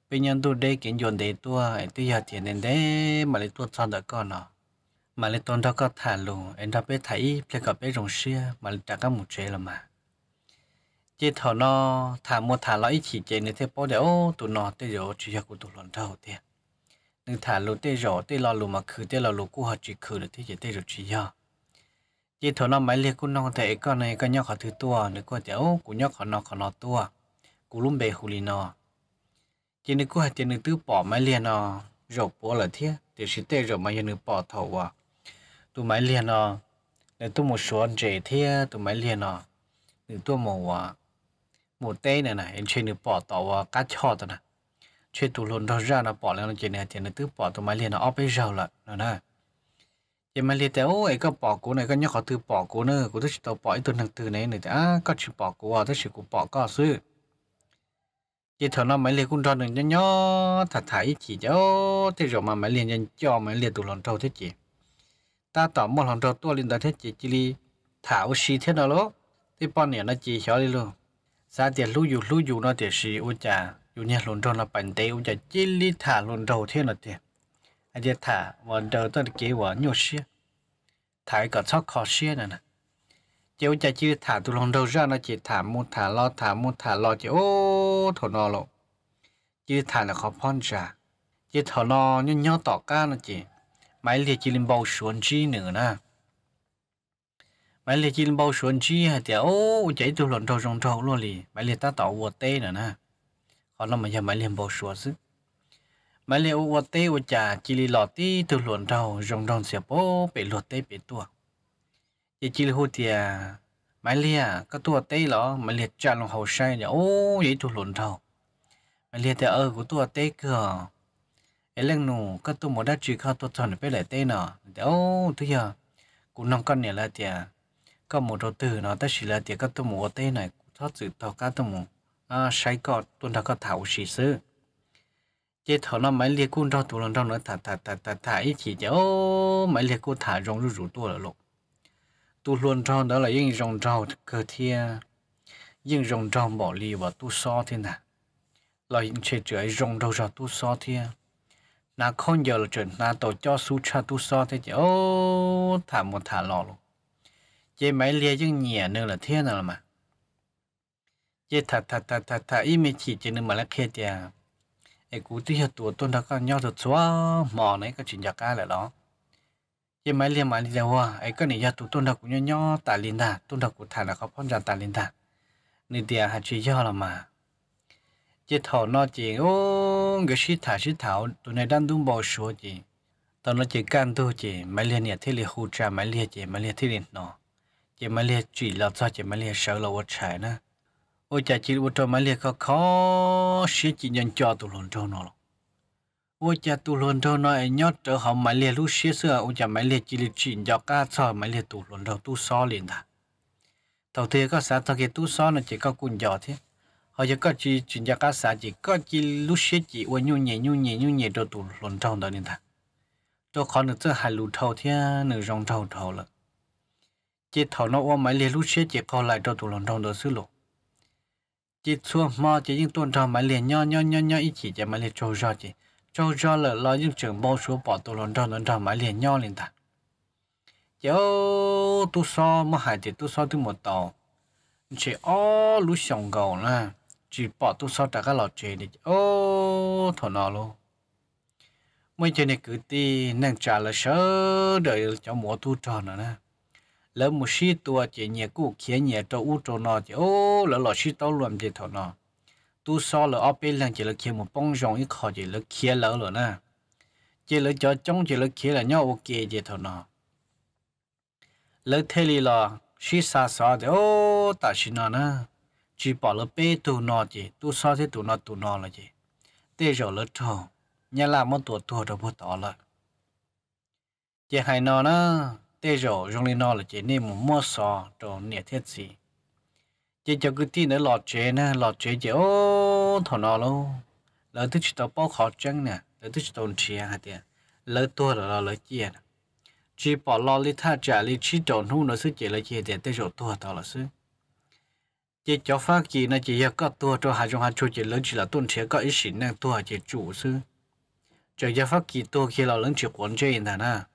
bên nhau tôi đây kiến dồn để tôi tôi giờ tiền nên đấy mà lấy tôi sao đỡ con nó mà lại tôn đó có thả lù em đã biết thấy phải gặp bé rồng xia mà lại đã có một chế là mà chỉ thọ nó thả một thả lại chỉ chế này thế bao ô tụ nó tới rồi chỉ cho của tụ lần đầu tiên nên thả lù tới rồi tới lo lù mà khử tới lo lù của họ chỉ khử được thế chỉ tới rồi chỉ cho chỉ thọ nó mấy liệt của nó thể con này con nhóc họ thứ tua nữa con đéo của nhóc họ nó họ nó tua của luôn bề huli nó chỉ nên của họ tiền tư bỏ mấy liền nó rồi bỏ là thế thì sẽ tới rồi mà giờ nó bỏ thầu à tụi mày liền à để tụi một số anh trẻ tụi mày liền à để tụi một à một tay này này em chơi được bỏ tàu cá cho tao nè chơi tụi luôn đó ra nó bỏ lên nó chơi này chơi này tứ bỏ tụi mày liền nó bây giờ là nó nè chơi mày liền thế ôi cái bỏ cú này có nhóc họ từ bỏ cú nữa cú tôi chỉ tao bỏ tôi thằng từ này này á, à, có chịu bỏ cú à tôi chỉ cú bỏ có xứ chị thở nó mấy liền cũng cho đừng nhó nhó thật thải chị cháu thế rồi mà mấy liền cho mấy liền tụi lần trâu thế chị ta tỏ một hàng trâu tua lên đó thế chỉ chỉ đi thảo xí thế nào lố thì bọn này nó chỉ cho đi luôn sao tiền lưu dù lưu dù nó tiền xí u chả dù nhẹ luôn trâu nó bản tế u chả chỉ đi thả luôn trâu thế nào tiền anh chỉ thả và trâu tao kế vợ nhiều xí thả cả chóc khó xí này nè chỉ u chả chỉ thả từ lần trâu ra nó chỉ thả một thả lo thả một thả lo chỉ ô thổ nó lộ chỉ thả là khó phong trả chỉ thổ nó nhớ nhau tỏ ca nó chỉ máy liệt chỉ linh bao xuân chi nữa na, máy liệt chỉ linh bao xuân chi hả thì ô chạy từ lần trâu trong trâu luôn lì máy liệt ta tạo vua tê nữa na, họ là mà giờ máy liệt bao xuân chứ máy liệt vua tê vua chả chỉ lì lọt đi từ lần trâu trong trong sẽ bố bị lọt tê bị tua chỉ chỉ là hụt thì máy liệt à, có tua tê lọ máy liệt chả lòng hậu sai nhở ô vậy từ lần trâu máy liệt thì ở của tua tê cửa ấy lên nụ các tôi muốn đã chỉ khao tôi chọn phải lại tên nọ đâu thứ giờ cũng nông con này là tiền à, có một đầu tư nó ta chỉ là tiền các tôi muốn tên này thoát sự thọ các tôi muốn à sai cọ tôi đã có thảo sĩ sư chế thọ mấy liệt cún cho tụi lần trong nó thả thả thả thả thả ý chỉ chỗ mấy liệt cún thả rong rủ rủ tôi là lộ tụi luôn trong đó là những rong rau cơ thia à. nhưng rong rau bỏ lì và tu so thế nào là những chế chữa rong rau tu so thia à na con giờ là chuyện na tổ cho su cha tu so thế chứ ô thả một thả lò luôn chế máy lia chứng nhẹ nữa là thiên nào mà chế thả thả thả thả thả ý mình chỉ chế nữa mà là kia tiệt ấy cú tí hạt tuổi tôn đã có nhau thật xóa mò này có chuyện gì cả lại đó chế máy lia mà đi ra hoa ấy có này hạt tuổi tôn đã cũng nhau nhau tại linh đà tôn đã cũng thả là có phong trào tại linh đà nên tiệt hạt chuyện do là mà chế thọ nó chỉ ô งก็ชิดถาชิดเถาตัวในด้านดุ้งบอชัวจีตอนเราจะกันตัวจีไม่เลียนเนี่ยที่เรียหูจ่าม่เลียีจม่เลียที่เรียนนอีไม่เลียจีเราชอบจีไม่เลียเสอเราวัดชายนะโอ้จ่าจีวัดม่เลียก็ขอชียจียันจอตุลนเท่นอโอ้จ่าตุลนเท่านอไอ้ยอดเจอเขาม่เรียรู้เชี่ยเสื้อโอ้จ่าม่เรียจีรจีนยอก้าชอบม่เรียตุลนเราตู้ซ้อเลียนท่เท่าเทก็สาธะเกตู้ซ้อน่ะเจก็กุญยอที่ họ chỉ có chỉ chuyển cho các xã chỉ có chỉ lúc xế chỉ uống nhu nhẹ nhu nhẹ nhu nhẹ đồ tủ lồn trong đó nên ta đồ khó nữa chứ hai lù thầu thì nửa rong thầu thầu là chỉ thầu nó uống mấy liền lúc xế chỉ còn lại đồ tủ lồn trong đó xứ lộ chỉ xua mà chỉ những tuần trong mấy liền nho nho nho nho ít chỉ chỉ mấy liền trâu ra chỉ trâu ra là lo những trường bao số bỏ tủ lồn trong đó mấy liền nho liền ta giờ tu so mà hai thì tu so tu một tàu chỉ ó lúc xong cầu là chỉ bỏ tu sao trả các lọ chế đi ô thọ nó luôn mấy chế này cứ ti nâng trả là sợ đợi cho mùa tu tròn nữa nè lỡ một xí tua chỉ nhẹ cũ khía nhẹ cho u tròn nó chỉ ô lỡ lọ xí tao luôn chỉ thọ nó tu sao lỡ ở bên lần chỉ là khía một bông rong ít khó chỉ là khía lỡ rồi nè chỉ là cho trong chỉ là khía là nhau ok chỉ thọ nó lỡ thế là xí xa xa thì ô ta xin nó nè chỉ bỏ lỡ bê tù nọ chỉ tu so thế tù nọ tù nọ là chỉ tê rồi lỡ thò nhà làm món tổ thua đâu bút tỏ là chỉ hai nọ nó tê rồi rong lên nọ là chỉ nên một mua sò đồ nhẹ thiết gì chỉ cho cứ tin nữa lọt chế nè lọt chế chỉ ô thò nọ luôn lỡ thứ chỉ tao bao khó chăng nè lỡ thứ chỉ tao chia hả tiền lỡ tua là lỡ chia chỉ bỏ lỡ li tha trả li chỉ đồ nu nó sức chỉ lỡ chia tiền tê rồi tua tao là sức chỉ cho phát kỳ này chỉ có tua cho hai trong hai chỗ chỉ lớn chỉ là tuần chế có ý sĩ năng tua chỉ chủ sư chỉ cho phát kỳ tua khi là lớn chỉ quấn chơi thế na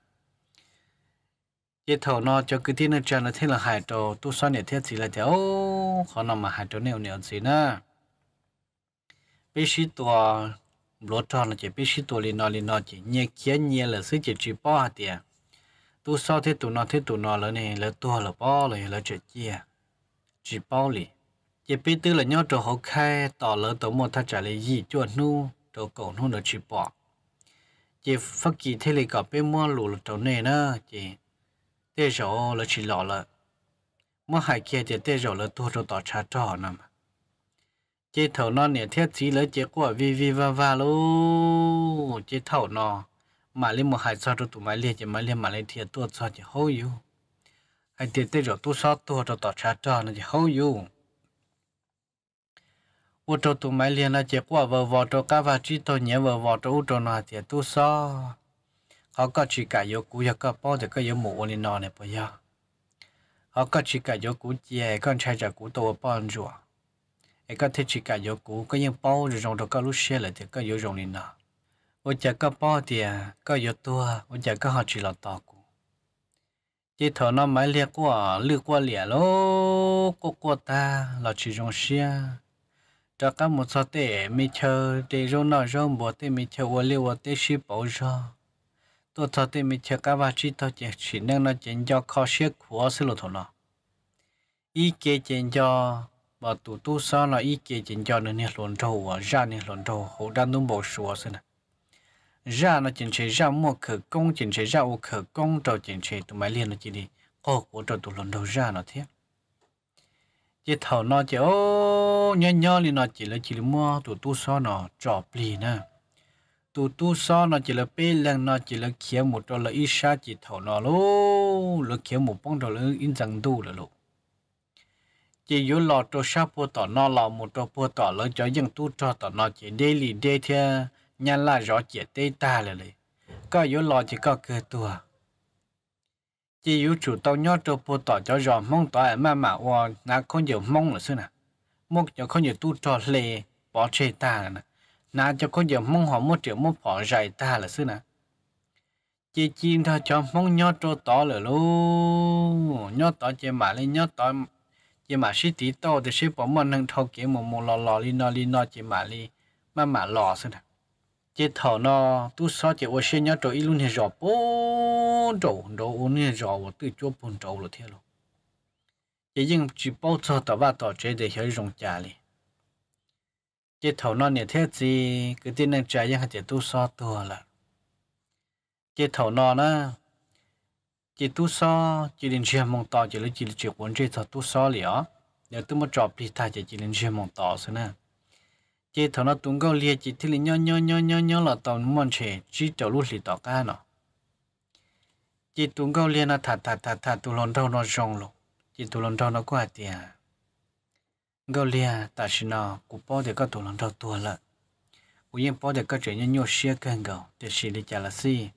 chỉ thầu nó cho cứ tin nó cho nó thế là hai trò tu xoan để thiết gì là thế ô khó nào mà hai trò neo neo gì na bị sĩ tua lỗ tròn là chỉ bị sĩ tua lên nó lên nó chỉ nhẹ kia nhẹ là sư chỉ chỉ bỏ hạt tiền tu sau thế tụ nó thế tụ nó lớn này là tua là bỏ là là chỉ chia chỉ bao liền chỉ biết tư là nhau chỗ học khai tỏ lỡ tổ một thà trả lời gì cho nu chỗ cổ nu nó chỉ bỏ chỉ phát kỳ thế này cả bên mua lù là trò này nữa chỉ tế rõ là chỉ lọ lợ, mua hải kia chỉ tế rõ là tu cho tỏ trả trò nè mà chỉ thầu nó nè thiết chỉ lấy chỉ của vi vi va va lú chỉ thầu nó mà lên một hải sao cho tụi mày liền chỉ mày liền mà lên thiệt tua sao chỉ hôi yêu hải tế tê rõ tu sao tua trò tỏ trả trò nó chỉ hôi yêu u trâu tụ máy liền là chế qua vợ vợ trâu cá và chỉ tôi nhớ vợ vợ trâu u trâu nào thì tu so họ có chỉ cả yếu cú yếu có bao thì có yếu mũ lên nọ này bây giờ họ có chỉ cả yếu cú chè con trai trả cú tôi bao rùa ai có thể chỉ cả yếu cú có những bao rồi rồng trâu có lúc xe lại thì có yếu rồng lên nọ u chả có bao thì có yếu tua u chả có họ chỉ là to cú chỉ thở nó máy liệt của lừa qua liền lô cô cô ta là chỉ rồng xe cho các một số tệ mi chờ để rô nọ rô bộ tệ mi chờ vô liu vô tệ ship bảo rô tôi thọ tệ mi chờ các bà chỉ thọ chỉ chỉ nâng nó chỉnh cho khó xếp của sự lột nó ý kế chỉnh cho và tụ tu sao là ý kế chỉnh cho nên luận trâu và ra nên luận trâu hậu đang đúng bộ sủa xin ra nó chỉnh chế ra một khử công chỉnh chế ra một khử công trâu chỉnh chế tụi máy liên nó chỉ đi có của trâu tụ luận trâu ra nọ thiết chỉ thầu nó chỉ ô nhớ nhớ thì nó chỉ là chỉ là mua tụ tu so nó trọ bì nè tụ tu so nó chỉ là bê lần nó chỉ là kia một trò là ít sa chỉ thầu nó lô là kia một bông trò là in rằng đủ là lô chỉ yếu lọ trò sa po tỏ nó lọ một trò po tỏ là cho những tu trò tỏ nó chỉ đê lì đê thia nhà là rõ chỉ tê ta là lì có yếu lọ chỉ có cơ tua chỉ yêu chủ tàu nhớ cho bộ tỏ cho rõ mong tỏ mà mà o nà con nhiều mong là xưa nè mong cho con nhiều tu trò lề bỏ chê ta nè nà cho con nhiều mong họ một triệu một bỏ rải ta là xưa nè chỉ chỉ thà cho mong nhớ cho tỏ là luôn nhớ tỏ chỉ mà lên nhớ tỏ chỉ mà xí tí tàu thì xí bỏ mình thằng thâu kia một một lò lò đi nò đi nò chỉ mà đi mà mà lò xưa nè chế thảo nó tu sao chế ô xe nhá trò ít luôn hết rõ bốn trâu, đồ ô nè rõ và tự chúa bốn trâu là thế luôn chế nhưng chỉ bao giờ tao vào tao chế để hiểu rộng trả đi chế thảo nó nè thế gì cứ tin năng trả nhưng chế tu sao tua là chế thảo nó nó chế tu sao chỉ đến chơi mong tao chế lấy chế chuyện quấn chế thảo tu sao liền nếu tu mà trò bị ta chế chế đến mong tao xem nào chỉ thằng nó tung câu lia chỉ thì nhớ nhớ nhớ nhớ nhớ là tàu mòn chè chỉ cho lúc thì tàu cá nó chỉ tung câu lia nó thà thà thà thà tụ lon thâu nó rong luôn chỉ tụ lon thâu nó quá tiền câu lia ta xin nó cụ bao được các tụ lon thâu tua lợn cụ yên bao để các chuyện nhớ nhớ xia cần gạo để xì đi chả là gì?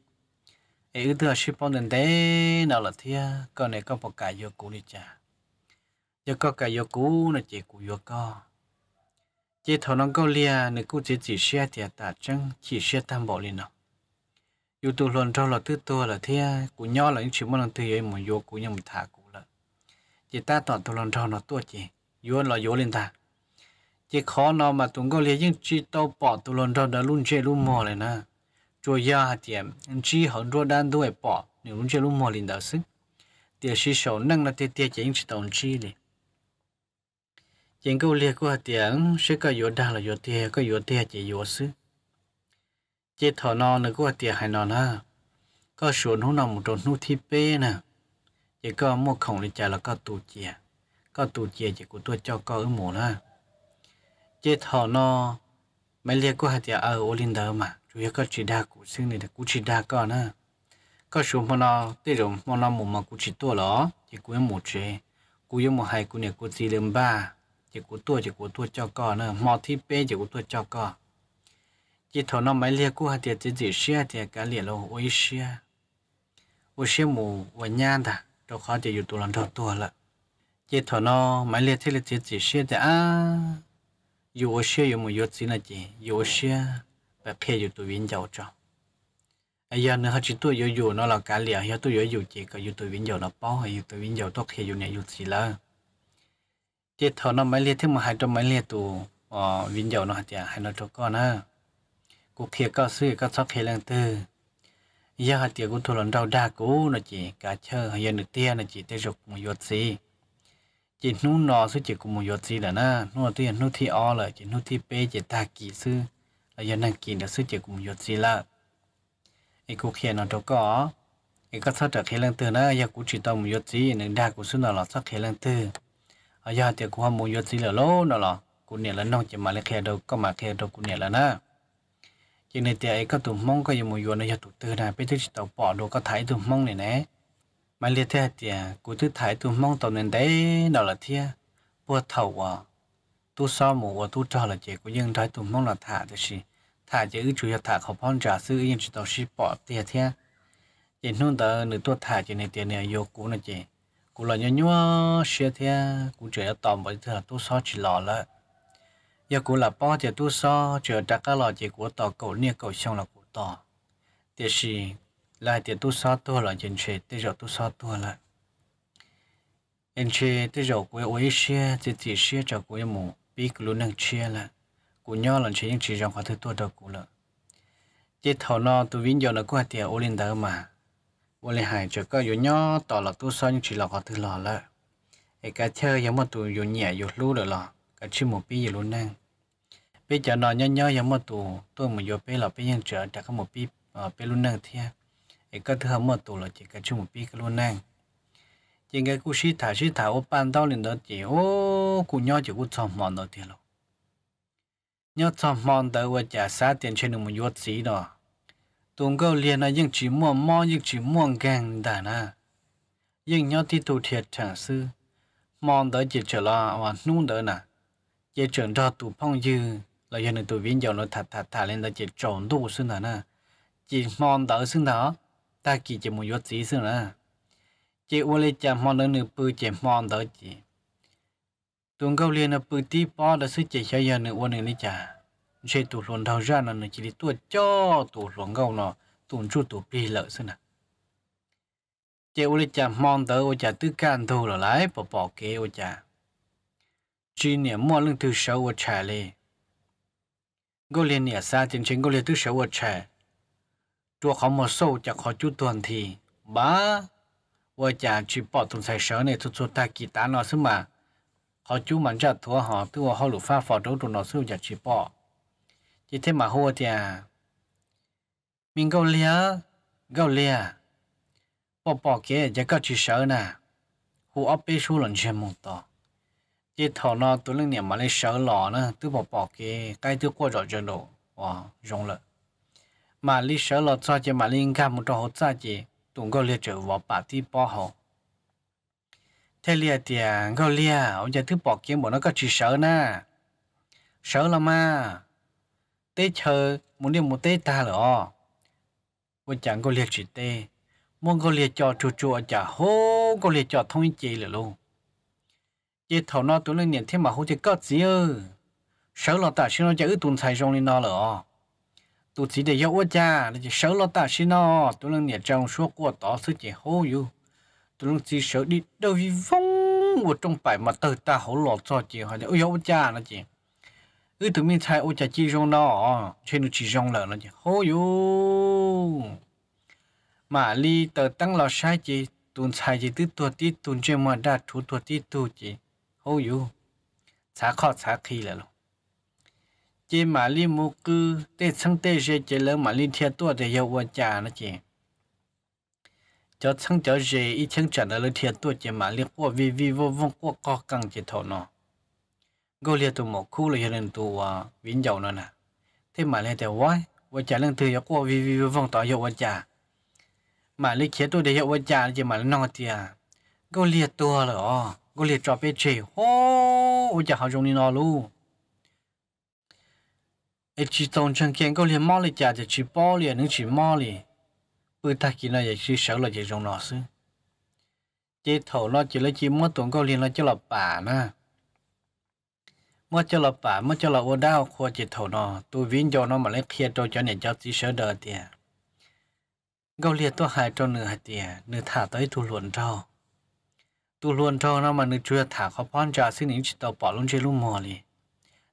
ai ư thừa xí bao đến thế nào là thia con này có bao cả vô cụ đi chả giờ có cái vô cũ nó chỉ cụ vô co chỉ thầu nó câu lia nếu cứ chỉ chỉ xe thì ta chẳng chỉ xe tam bộ liền nào yêu tu luôn cho là thứ tu là thế của nhỏ là những chuyện mà lần thứ ấy mà vô của nhau thả của là chỉ ta toàn tu luôn cho nó tu chỉ vô là vô liền ta chỉ khó nó mà tụng câu lia những chỉ tao bỏ tu luôn cho đã luôn chơi luôn mò này nè cho ya thì chỉ hơn rồi đang đuổi bỏ nếu luôn chơi luôn mò liền đó sức thì sĩ sầu năng là tiền tiền chỉ những chỉ tao chỉ liền chính cô liệt của tiếng sẽ có yếu đa là yếu tiền có yếu tiền chỉ yếu sư chỉ thọ nó là của tiền hay nó na có số nó nằm một trong nút thi bê nè chỉ có một khổng lịch trả là có tù chìa có tù chìa chỉ của tôi cho có ở mổ na chỉ thọ nó mấy liệt của tiền ở Olinda mà chủ yếu có chỉ đa của xương này là cũng chỉ đa con nè, có số mà nó tới rồi mà nó một mà cũng chỉ to lỏ chỉ của một chế của một hai của này của gì lên ba chỉ của tôi chỉ của tôi cho cò nữa mò thi bê chỉ của tôi cho cò chỉ thầu nó mấy lia của hạt tiền chỉ chỉ xe thì cả liền lâu ôi xe ôi xe mù và nhan ta đâu khó chỉ อยู่ตัว lần đầu tôi là chỉ thầu nó mấy lia thế là chỉ chỉ xe thì à dù ôi xe dù mù dù gì là gì dù ôi xe và phe dù tôi viên giàu cho ai giờ nữa chỉ tôi dù dù nó là cả liền giờ tôi dù dù chỉ có dù tôi viên giàu nó bao hay dù tôi viên giàu tốt khi dù này dù gì là chế thọ nó mấy liệt thêm mà hai trăm mấy liệt tù ờ vinh dầu nó hạt chả hai nó cho con ha cuộc thiệt có sự có sắp hiện lên tư, giờ hạt tiệc cũng thu lần đầu đa cũ nó chỉ cá chơi, hay giờ được tiền là chỉ tới dục một giọt gì chỉ nu nọ sư chỉ cùng một giọt gì là na nu tiền nu thi o là chỉ nu thi p chỉ ta kỳ sư là giờ năng kỳ là sư chỉ cùng một giọt gì là ý cuộc thiệt nó cho có ý có sắp trở hiện lên từ na giờ cũng chỉ tao một giọt nên đa cũng sư nào là sắp hiện lên từ à giờ thì cũng không muốn vô gì là lố nó là cũng nè là nông chỉ mà lấy khe đâu có mà khe đâu cũng nè là na chỉ nên thì ấy có tụm mong có gì muốn vô nó giờ tụt từ này biết thứ tàu bỏ đồ có thấy tụm mong này nè mà lấy thế thì à, cũng thứ thấy tụm mong tàu nên đấy đó là thia bữa thầu à tu sao mù và tu trò là chỉ cũng nhưng thấy tụm mong là thả thì gì thả chỉ ư chủ yếu thả khẩu phong trả sư yên chỉ tàu ship bỏ tiền thế chỉ nôn tờ nửa tua thả chỉ này tiền này vô cũ là chỉ cụ là nhau nhớ xe thế cụ chỉ là tòm bởi thừa tu so chỉ lò lại giờ cụ là bao giờ tu so chờ trả các lò chỉ của tò cổ nia cổ xong là cụ tò thế thì lại thì tu so tu là chân chế thế rồi tu so tu là, anh chế thế rồi cụ ấy xe thì chỉ xe cho cụ mù bị cụ luôn năng chia lại cụ nhau là chế những chỉ trong khoảng thứ tu đó cụ là chế thầu nó tu vinh giờ là cụ hạt tiền ô linh đó mà vô lệ hải chỗ có dù nhỏ tỏ là tu sanh chỉ là có thứ lò lợ ấy cả chơi giống mà tụ dù nhẹ dù lú được lò cả chữ một bí gì luôn nang, bây giờ nó nhỏ nhỏ giống mà tụ tôi mà vô bé là bé nhân trở đã có một ở bé luôn nang thia ấy cả thứ mà tụ là chỉ cái chữ một bí cái luôn nang, chỉ cái cú sĩ thả sĩ thả ô ban tao lên đó chỉ ô cú nhỏ chỉ cú thầm mòn đó thì lo nhớ thầm mòn tới và trả sát tiền trên đường một yuất sĩ đó tuồng gấu liền là những chỉ mua mò những chỉ mua gang đã na à. những nhau thì tu thiệt chẳng sư mong đỡ chỉ trở lo và nung đỡ nà chỉ trưởng cho tu phong dư là dân tu viên giàu nó thà thà thà lên là chỉ chọn tu xương đó nà chỉ mong đỡ xương đó ta kỳ chỉ muốn yết gì xương đó chỉ uống lấy chả mong đỡ nửa bự chỉ mong đỡ chỉ tuồng gấu liền là bự tí bỏ đỡ sư chỉ cho dân nửa uống nửa lấy chế tổ luận đầu ra nó chỉ đi tua cho tổ luận gâu nó tổ chu tổ bì lợ xin à chế ô lịch chả mong tới ô chả tư can thu là lái bỏ bỏ kế ô chả chỉ niệm mọi lưng thứ sáu ô chả lì gô liền nhẹ xa tiền chính gô liền thứ sáu ô chả chùa khó một sâu chả khó chút tuần thì bá ô chả chỉ bỏ tổ sai sáu này thu thu ta kỳ tá nó xứ mà họ chú mạnh cho thua họ tức là họ lục pha phò đấu tụi nó xứ chả chỉ bỏ chỉ thế mà hô thì à mình gâu lia gâu lia bỏ bỏ kia giờ có chỉ sợ nè hú ấp bê số lần xem một tờ chỉ thầu nó tôi lưng niệm mà lấy sợ lò nữa tôi bỏ bỏ kia cái tôi qua rồi chơi đồ wow rong lợn mà lý sợ lọt cho chị mà liên cả một trò hốt cho chị tụng gọi liệt trở vào bà tí à, bỏ hồ thế liệt thì gọi lia, ông giờ thứ bỏ kiếm bọn nó có chỉ sợ na sợ là mà tê chờ muốn đi một tê ta lỡ cô chẳng có liệt chỉ tê muốn có liệt cho chùa chùa chả hô có liệt cho thông chỉ lỡ luôn chỉ thầu nó tụi lên niệm thêm mà hô chỉ có gì ư sợ lo ta xin nó chả ư tuần xài trong lên nó lỡ tụi chỉ để yêu quá cha là chỉ sợ lo ta xin nó tụi lên niệm trong suốt của tỏ sự chỉ hô yêu tụi lên chỉ sợ đi đâu vì vong của trong bài mà từ ta hổ lọt cho chị hỏi là yêu quá cha nó chị ừ tụi mình thấy ô chả chi rong đó ờ. trên nó chỉ rong lợn nó chứ hô yo mà li tờ tăng lò sai chị tuần sai chị tít tuột tít tuần trên mà đã thu tuột tít tu chị hô yo xả khó xả khi là luôn chị mà li mua cư tê sang tê rê chị lỡ mà li thiệt tuột thì yêu qua chả nó chị cho sang cho rê ít trả chẳng là thiệt tuột chỉ mà li qua vì vì vô vô qua co căng chỉ thổ nó liệt khu là à, nữa nè, กูเลียตัวหมอคู่เลยยันตัววิ่งเจ้านั่นน่ะ thế mà lên theo why vợ chả lương thứ yếu qua vì vì vòng tỏ hiệu vợ chả mà lấy khía tôi để hiệu vợ chả chỉ mà nó thì à cô liệt tua rồi cô liệt cho bé chơi, ô, vợ chả học trong đi nó luôn ấy chỉ tông chân kiện cô liệt mò liệt chả thì chỉ bò liệt những chỉ mò liệt bữa ta kia nó chỉ sợ là chỉ trong nó xứ chế thầu nó chỉ lấy chỉ mất tuần cô liệt nó chỉ là bà nè. มื่อเจอป่าเมื่อเจอวัวดาวครัวจิตโถนอตัววิ่งโยนอมาเล็กเพียโตจนเนี่ยเจ้าจีเชเดอเตียเกาเลียตัวหายจนเนื้อเตียเนื้อถาตัวตูหลวนเจ้าตูหลวนเจ้านอมาเนื้อเชื่อถาเขาป้อนจ่าซึ่งหนึ่งจิตโตปอลุงเจลุมอเลย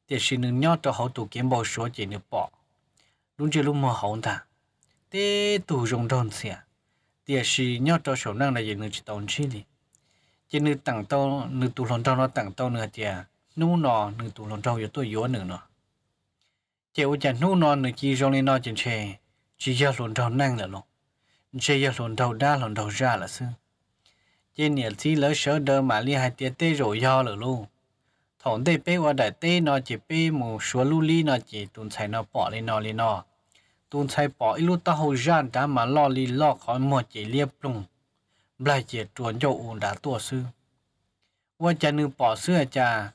เตียชิหนึ่งยอดตัวเขาตูเก็บบ่อชัวจีเนื้อปอลุงเจลุมอเขาตาเตตูจงโดนเสียเตียชิยอดตัวโฉมนั่งในยืนเนื้อจิตโตนชิลีจีเนื้อตั้งโตเนื้อตูหลวนเจ้านอตั้งโตเนื้อเตีย nu nọ nửa tụ lòng trong yếu tôi yếu nửa nọ chỉ u chả nu nọ nửa chỉ trong lên nọ chỉ chè chỉ ra lòng trong năng là lòng chỉ ra lòng đầu đa lòng đầu ra là xưa chỉ nhiều chỉ lỡ sợ đờ mà li hai tiệt tê rồi do là luôn thằng tê bê qua đại tê nọ chỉ bê mù số lưu li nọ chỉ tuần sai nọ bỏ lên nọ lên nọ tuần sai bỏ ít lúc ta hầu gian đã mà lo li lo khỏi mò chỉ liệp lùng lại chỉ chuẩn cho ổn đã tua sư qua cha nữ bỏ xưa cha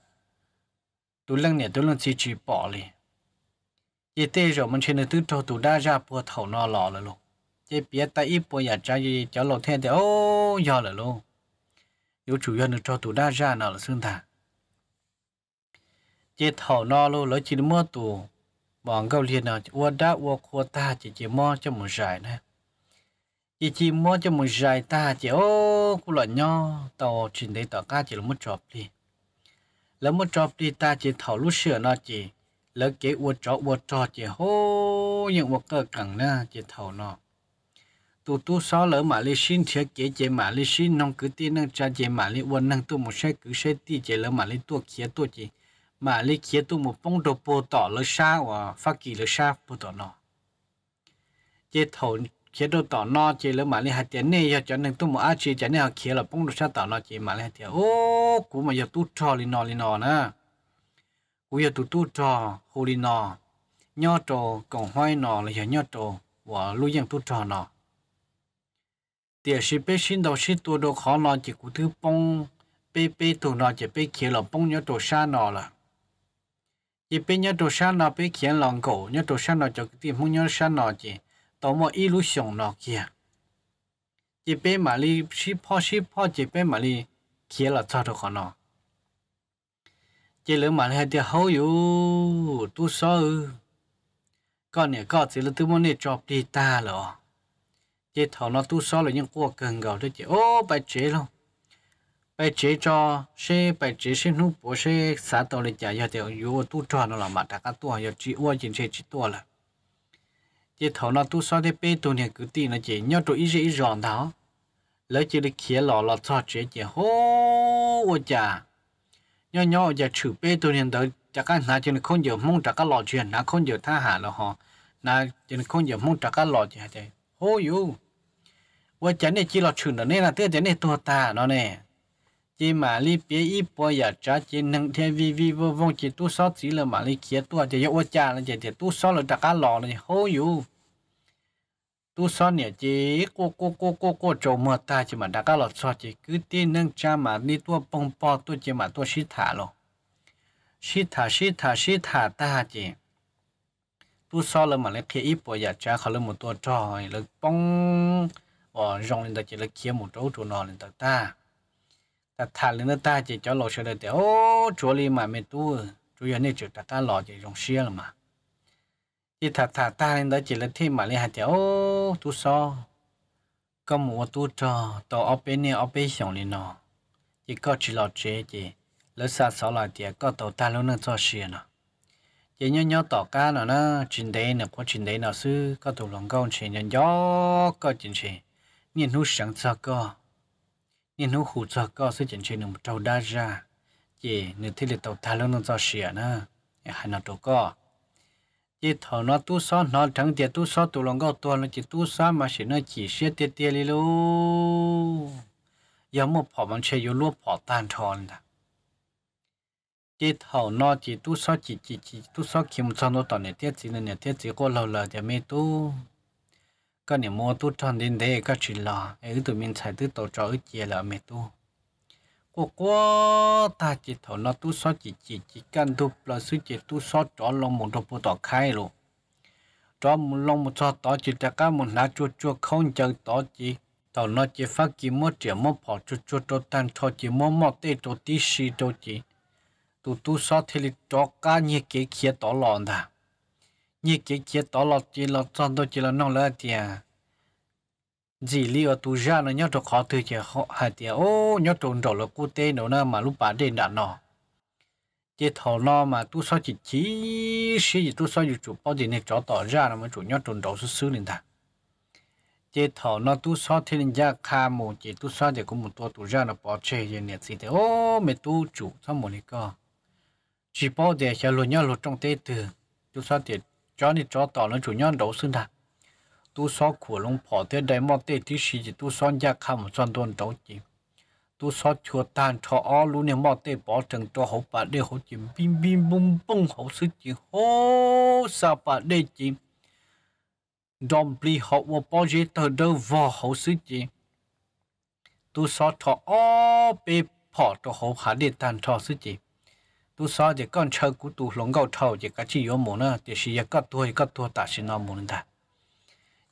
tú lăng nè tú lăng chỉ chỉ bỏ li ye tê rồi mình trên tư trâu tú đa ra bùa thầu nó lò rồi luôn ye bia ta ít bùa nhà cha ye cháu lầu thiên thì ô giờ rồi luôn yếu chủ nhân trâu tú đã ra nó là xương thà chỉ thầu nó luôn lấy chỉ mua tú bọn câu liền nào ua đa ua khua ta chỉ chỉ mua cho một giải nè chỉ chỉ mua cho một giải ta chỉ ô cũng là nho tàu trình đấy tàu cá chỉ là một chọc đi lỡ một trò đi ta chỉ thảo lúc sửa nó chỉ lỡ kế uo trò uo trò chỉ hô những một cơ cẳng nữa chỉ thảo nó tu tu sau lỡ mà li xin thiệt kế chế mà li xin nông cứ tin nâng cha chế mà li uo nâng tu một xe cứ xe ti chế lỡ mà li tu kia tu chỉ mà li kia tu một phong đồ bồ tỏ lỡ sao và phát kỳ lỡ sao bồ tỏ nó chế thảo khi đồ tỏ nó chỉ lỡ mà lên hạt tiền này giờ cho nên tôi mà chỉ cho nên họ khi là bông đồ sao tỏ nó chỉ mà lên hạt tiền ô cú mà giờ tu trò lên nó lên nó nè cú giờ tu tu trò hồ lên nó nhọ trò còn hoai nó là giờ nhọ trò và lưu dân tu trò nó tiền sĩ bé xin đầu sĩ tu đồ khó nó chỉ cú thứ bông bé bé tu nó chỉ bé khi là bông nhọ trò xa nó là chỉ bé nhọ trò xa nó bé khi lòng cổ nhọ trò xa nó cho cái tiền không nhọ xa nó chỉ 多么一路上落去啊！一边嘛哩是跑是跑，一边嘛哩起了差头可能。这人嘛还得好哟，多少？con này có chỉ là từ món này chọc đi ta rồi chế thầu nó tu so là những cuộc cần gạo đấy chị ô bài chế luôn bài chế cho xe bài chế xe nút bố xe xã tàu lên chạy giờ thì vô tu tròn nó là mặt đã các tua giờ chỉ ô chính xe chỉ tua là chỉ thấu nó tu so thế bê tu này cứ tì nó chỉ nhau tụ ý gì ý giòn đó lấy chỉ đi khía lọ lọ cho chỉ chỉ hô ô chà nhớ, nhau giờ chữ bê tu này đó chắc cái nào chỉ không giờ mong chắc cái lọ chuyện nào không giờ tha hà là họ nào chỉ không giờ mong chắc cái lọ chuyện thế hô yêu ô chà này chỉ lọ chữ nên là thế thế này tua ta nó nè chỉ mà li bia ít bao giờ trả chỉ nâng theo vi vi vô vong chỉ tu sáu chỉ là mà li kia tu chỉ yêu cha là chỉ chỉ tu sáu là đặc cá lò là hô yêu tu sáu nè chỉ cố cố cố cố cố trâu mà ta chỉ mà đặc cá lò sáu chỉ cứ tin nâng cha mà li tu bông bò tu chỉ mà tu sĩ thả lo sĩ thả sĩ thả sĩ thả ta chỉ tu sáu là mà li kia ít bao giờ trả khỏi một tu trò là bông ờ rong lên ta chỉ là kia một chỗ chỗ nào lên ta ta thả lên nó ta chỉ cho lò xe được để ô chỗ li mà mình tu chủ yếu này chỉ ta ta lò chỉ dùng xe là mà chỉ thả thả ta lên đó chỉ là thêm mà lên hạt để ô tu so có một tu trò tổ ở bên này ở bên xong lên nó chỉ có chỉ lò chế chỉ lỡ xa sáu là thì có tổ ta luôn nó cho xe nó chỉ nhớ nhớ tổ cá nó nó trên đấy nó có trên đấy nó sư có tổ lòng công chỉ nhớ nhớ có trên chỉ nhìn hút sáng sao cơ nên nó hụt cho có sự chuyển chuyển một tàu đa ra chỉ nếu thế là tàu thà lớn nó cho xỉa nữa hay nó trâu có chỉ thở nó tu so nó thắng tiền tu so tu lòng gạo tu nó chỉ tu so mà chỉ nó chỉ sửa tiền tiền đi luôn giờ một phỏ mình chơi vô lúa phỏ tan tròn là chỉ thầu nó chỉ tu so chỉ chỉ chỉ tu so kiếm cho nó tao này tiết gì này tiết gì có lâu là giờ mấy tu ก็เนี่ยมัวตู้ทอนดินเดก็ชิลล์เออตัวมินใช้ตู้โตจอเจียละเมตู้กูก็ตาจิตถอนตู้ซอจิจิจิกันตู้ปลาซื้อจิตตู้ซอจอลงหมดตัวต่อไข่ลูกจอมลงหมดซอต่อจิตจะก้ามันละจุดจุดเข้าจังต่อจิตอนนั้นจะฟักกิมอเจียมอพอจุดจุดตัวตันทอจิมอมอเตตัวที่สี่ตัวจิตู้ตู้ซอที่ลิจอก้าเนี่ยเกี่ยต่อหลอนด่า như chế chế tỏ lọt chế lọt son tôi chỉ là nông lợn thì à dì li ở tu ra nó nhớ cho khó từ chỉ họ hạt thì ô nhớ trộn trộn là cụ tê nó nè mà lúc bà đến đã nọ chế thò nó mà tu sao chỉ chỉ sĩ gì tu sao chỉ chủ bao gì này cho tỏ ra là mới chủ nhớ trộn trộn xứ xứ lên ta chế thò nó tu sao thì lên ra kha mù chỉ tu sao thì cũng một tua tu ra nó bỏ chơi như này thì thế ô mẹ tu chủ sao một cái cơ chỉ bao giờ sẽ luôn nhớ luôn trong tê từ tu sao thì cho nên cho tỏ lên chủ nhân đấu xương thà tu so của lông bỏ thế đầy mò tê tí xì chỉ tu so gia khăm xoan tuôn đấu chỉ tu so chùa tàn cho o lũ nè mò tê bỏ trần cho hậu bà đê hậu chỉ bim bim bung bung hậu sư chỉ hô sa bà đê chỉ đồng bì hậu vô bỏ dễ tờ đơ vò hậu sư chỉ tu so cho o bê bỏ cho hậu hạ đê tàn cho sư chỉ tu sa chỉ con chơi cú tu lồng gạo thầu chỉ cái chỉ yếu mồ nữa chỉ chỉ cái cắt thua cắt thua ta chỉ nó mồ nữa ta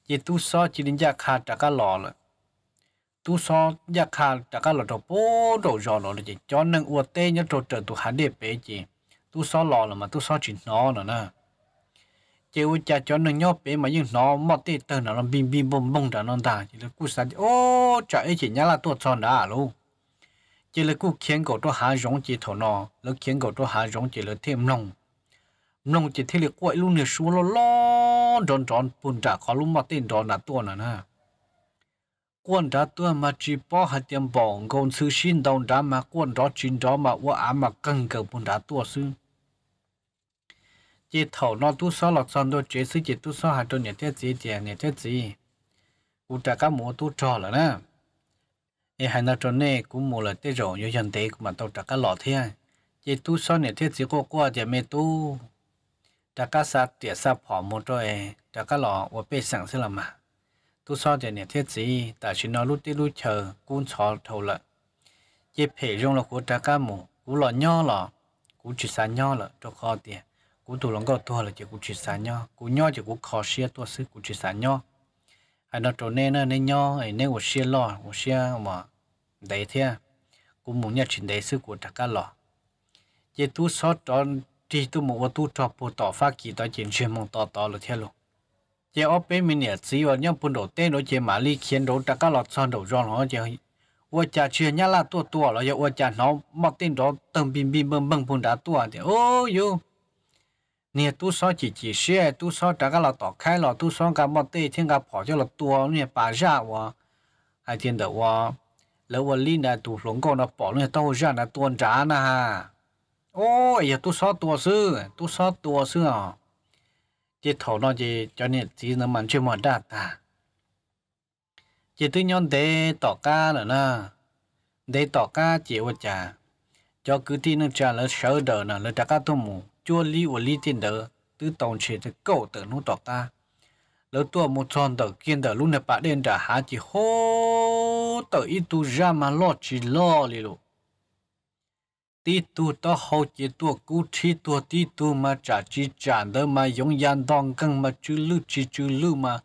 chỉ tu sa chỉ đến giá khá trả cái lò rồi tu sa giá khá trả cái lò đồ bố đồ giò lò rồi chỉ cho nên uo tê nhớ đồ trợ tu hán đẹp bé chỉ tu sa lò rồi mà tu sa chỉ nó nữa nè chỉ uo cha cho nên nhớ bé mà nhưng nó mất tê tơ nó làm bim bim bông bông trả nó ta chỉ là cú sa ô chả ấy chỉ nhá là tuột tròn đã luôn chỉ là cú khiến cậu đó há giống chỉ thổ nọ là khiến cậu đó há giống chỉ là thêm nông nông chỉ thấy là quậy luôn nè xuống lo lo tròn tròn bùn trả khó luôn mà tên tròn là tua nè nè quan trả tua mà chỉ bỏ hạt tiền bỏ còn sư xin đồng trả mà quan đó chín đó mà ua ám mà cần cầu bùn trả tua sư chỉ thổ nọ tu sao lọt son đôi chế sư chỉ tu sao hạt tròn nhà thế gì tiền nhà thế gì u trả cá mùa tu trò là nè ai hai nó cho này cũng mua là tê rồi như dân tê cũng mà tao trả cá lọ thế à chỉ tu sau này thế chỉ có qua chỉ mẹ tu trả cá sát tiền sát phỏ một rồi trả cá lọ và bê sẵn sẽ làm mà tu sau chỉ này thế chỉ tại chỉ nó lút tê lút chờ cũng chó thầu lợn chỉ phải dùng là của trả cá mù cú lọ nho lọ cú chỉ sáng nho lọ cho kho tiền cú tu lòng có thua là chỉ cú chỉ sáng nho cú nho chỉ cú khó xia tua sư cú chỉ sáng nho anh nó chỗ nên nên nhau anh nên một xe lò một xe mà đấy thế à. cũng muốn nhận chính đấy sự của tất cả lò chỉ tu sót đó chỉ tu một tu cho bộ tỏ phát kỳ đó chuyện chuyện mong tỏ tỏ là thế luôn chỉ ở bên mình nhà chỉ vào nhau buồn đầu tên đó chỉ mà ly khiến đó tất cả lò son đầu rong nó chỉ ủa cha chuyện nhà là tua tua rồi ủa cha nó mặc tên đó từng bình bình bưng bưng buồn đã tua thì ôi yêu 你多少姐姐些，多少大家了打开了，多少个么对天个跑掉了多，你把热我，还听得我，แล้ววันนี้นะตัวหลงก็นะปอกเนี่ยเต้าย่านะตัวจ้านะฮะโอ้ยอย่าตัวซอตัวซื้อตัวซอตัวซื้ออ๋อจีถอดนอจีจอเนี่ยจีน้ำมันชื่อมอดาตาจีตัวย้อนเดต่อก้าเหรอนะเดต่อก้าจีว่าจ้าจอคือที่นึกจ้าแล้วเชิดเดินนะแล้วจะก้าตัวหมู chua li của li tiền đỡ tứ tổng chế từ cầu từ nút tọt ta lỡ tua một tròn tờ kiên tờ lúc này bạc đen đã há chỉ hô tờ ít tu ra mà lo chỉ lo li lụ tí tu to hậu chỉ tua cú chi tua tí tu mà trả chỉ trả đỡ mà giống gian đong căng mà chữ lư chỉ chữ lư mà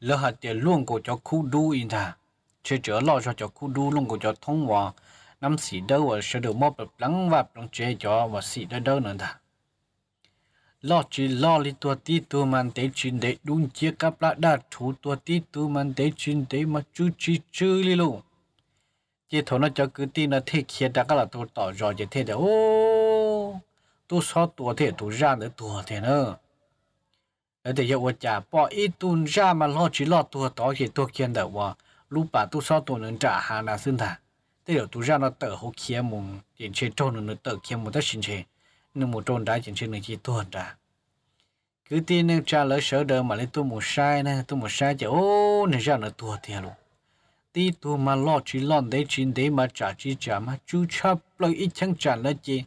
lỡ hạt tiền luôn của cho khu đu yên thà chế chở lo cho cho khu đu luôn của cho thông hòa năm xì đâu ở sẽ được một bậc lắng và bậc chế cho và xì đâu đâu nữa thà lo chỉ lo li tua ti tu man tế chín để đúng chia cặp lá đa thú tua ti tu man tế chín để mà chú chi chư li lu chỉ thôi nó cho cứ tin nó thế kia đã các là tôi tỏ rõ chỉ thế để ô tu so tua thế tôi ra nữa tua thế nữa để đây giờ trả bỏ ít tuần ra mà lo chỉ lo tua tỏ chỉ tua kia đợi wa lúc bà tu so tua nên trả hàng là xin thà thế là tu ra nó tờ hậu kia mùng tiền chế trâu nữa tờ kia mùng tất xin chế nên một trôn đá chuyện trên này chỉ tuần ra cứ tin nên cha lỡ sợ đời mà lấy tôi một sai nè tôi một sai chứ ô nên ra nó tua thiệt luôn tí tôi mà lo chỉ lo đấy chín đấy mà trả chỉ trả mà chú chấp lời ít chẳng trả là gì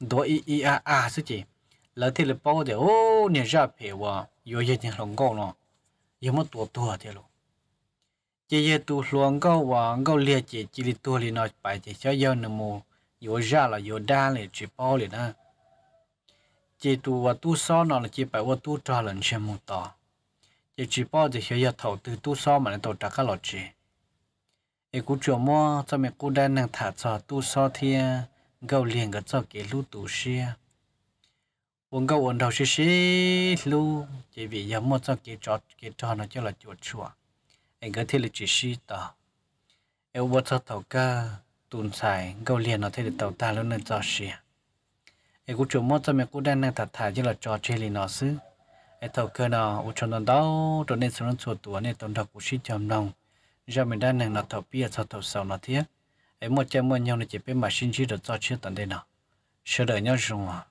đó ý ý à à chứ gì lỡ thì là bao giờ ô nên ra phải wa yo ye nhân lòng gò nó yo mà tua tua thiệt luôn chỉ ye tu lòng gò wa gò liệt chỉ chỉ là tua liền nói bài chỉ cho yo nè mù yo ra là yo đa liền chỉ bao liền à chỉ tu và tu so nó là chỉ phải và tu trả lần xem một tờ chỉ chỉ bao giờ hiểu thầu từ tu so mà nó tổ trả cái loại chỉ ấy cũng chưa mua cho mình cũng đang năng thả cho tu so thì gấu liền cái cho cái lũ tu xe quân gấu ổn đầu xí xí lũ chỉ vì giờ mua cho cái trò cái trò nó cho là chuột chua ấy cái thế là chỉ xí tờ ấy vợ cho thầu ca tuần xài gấu liền nó thì được tàu ta luôn nên cho xe e ku chu mo cho me ku đang na tha tha je la cho che li no su e tho ke no u chon don dau to ne sun chu tu ne ton da ku shi cham nong ja me dan na tho pi a cho tho sau na thia e mo che mo nyong ne che pe ma shin chi do cho che tan de na 是的，你说嘛？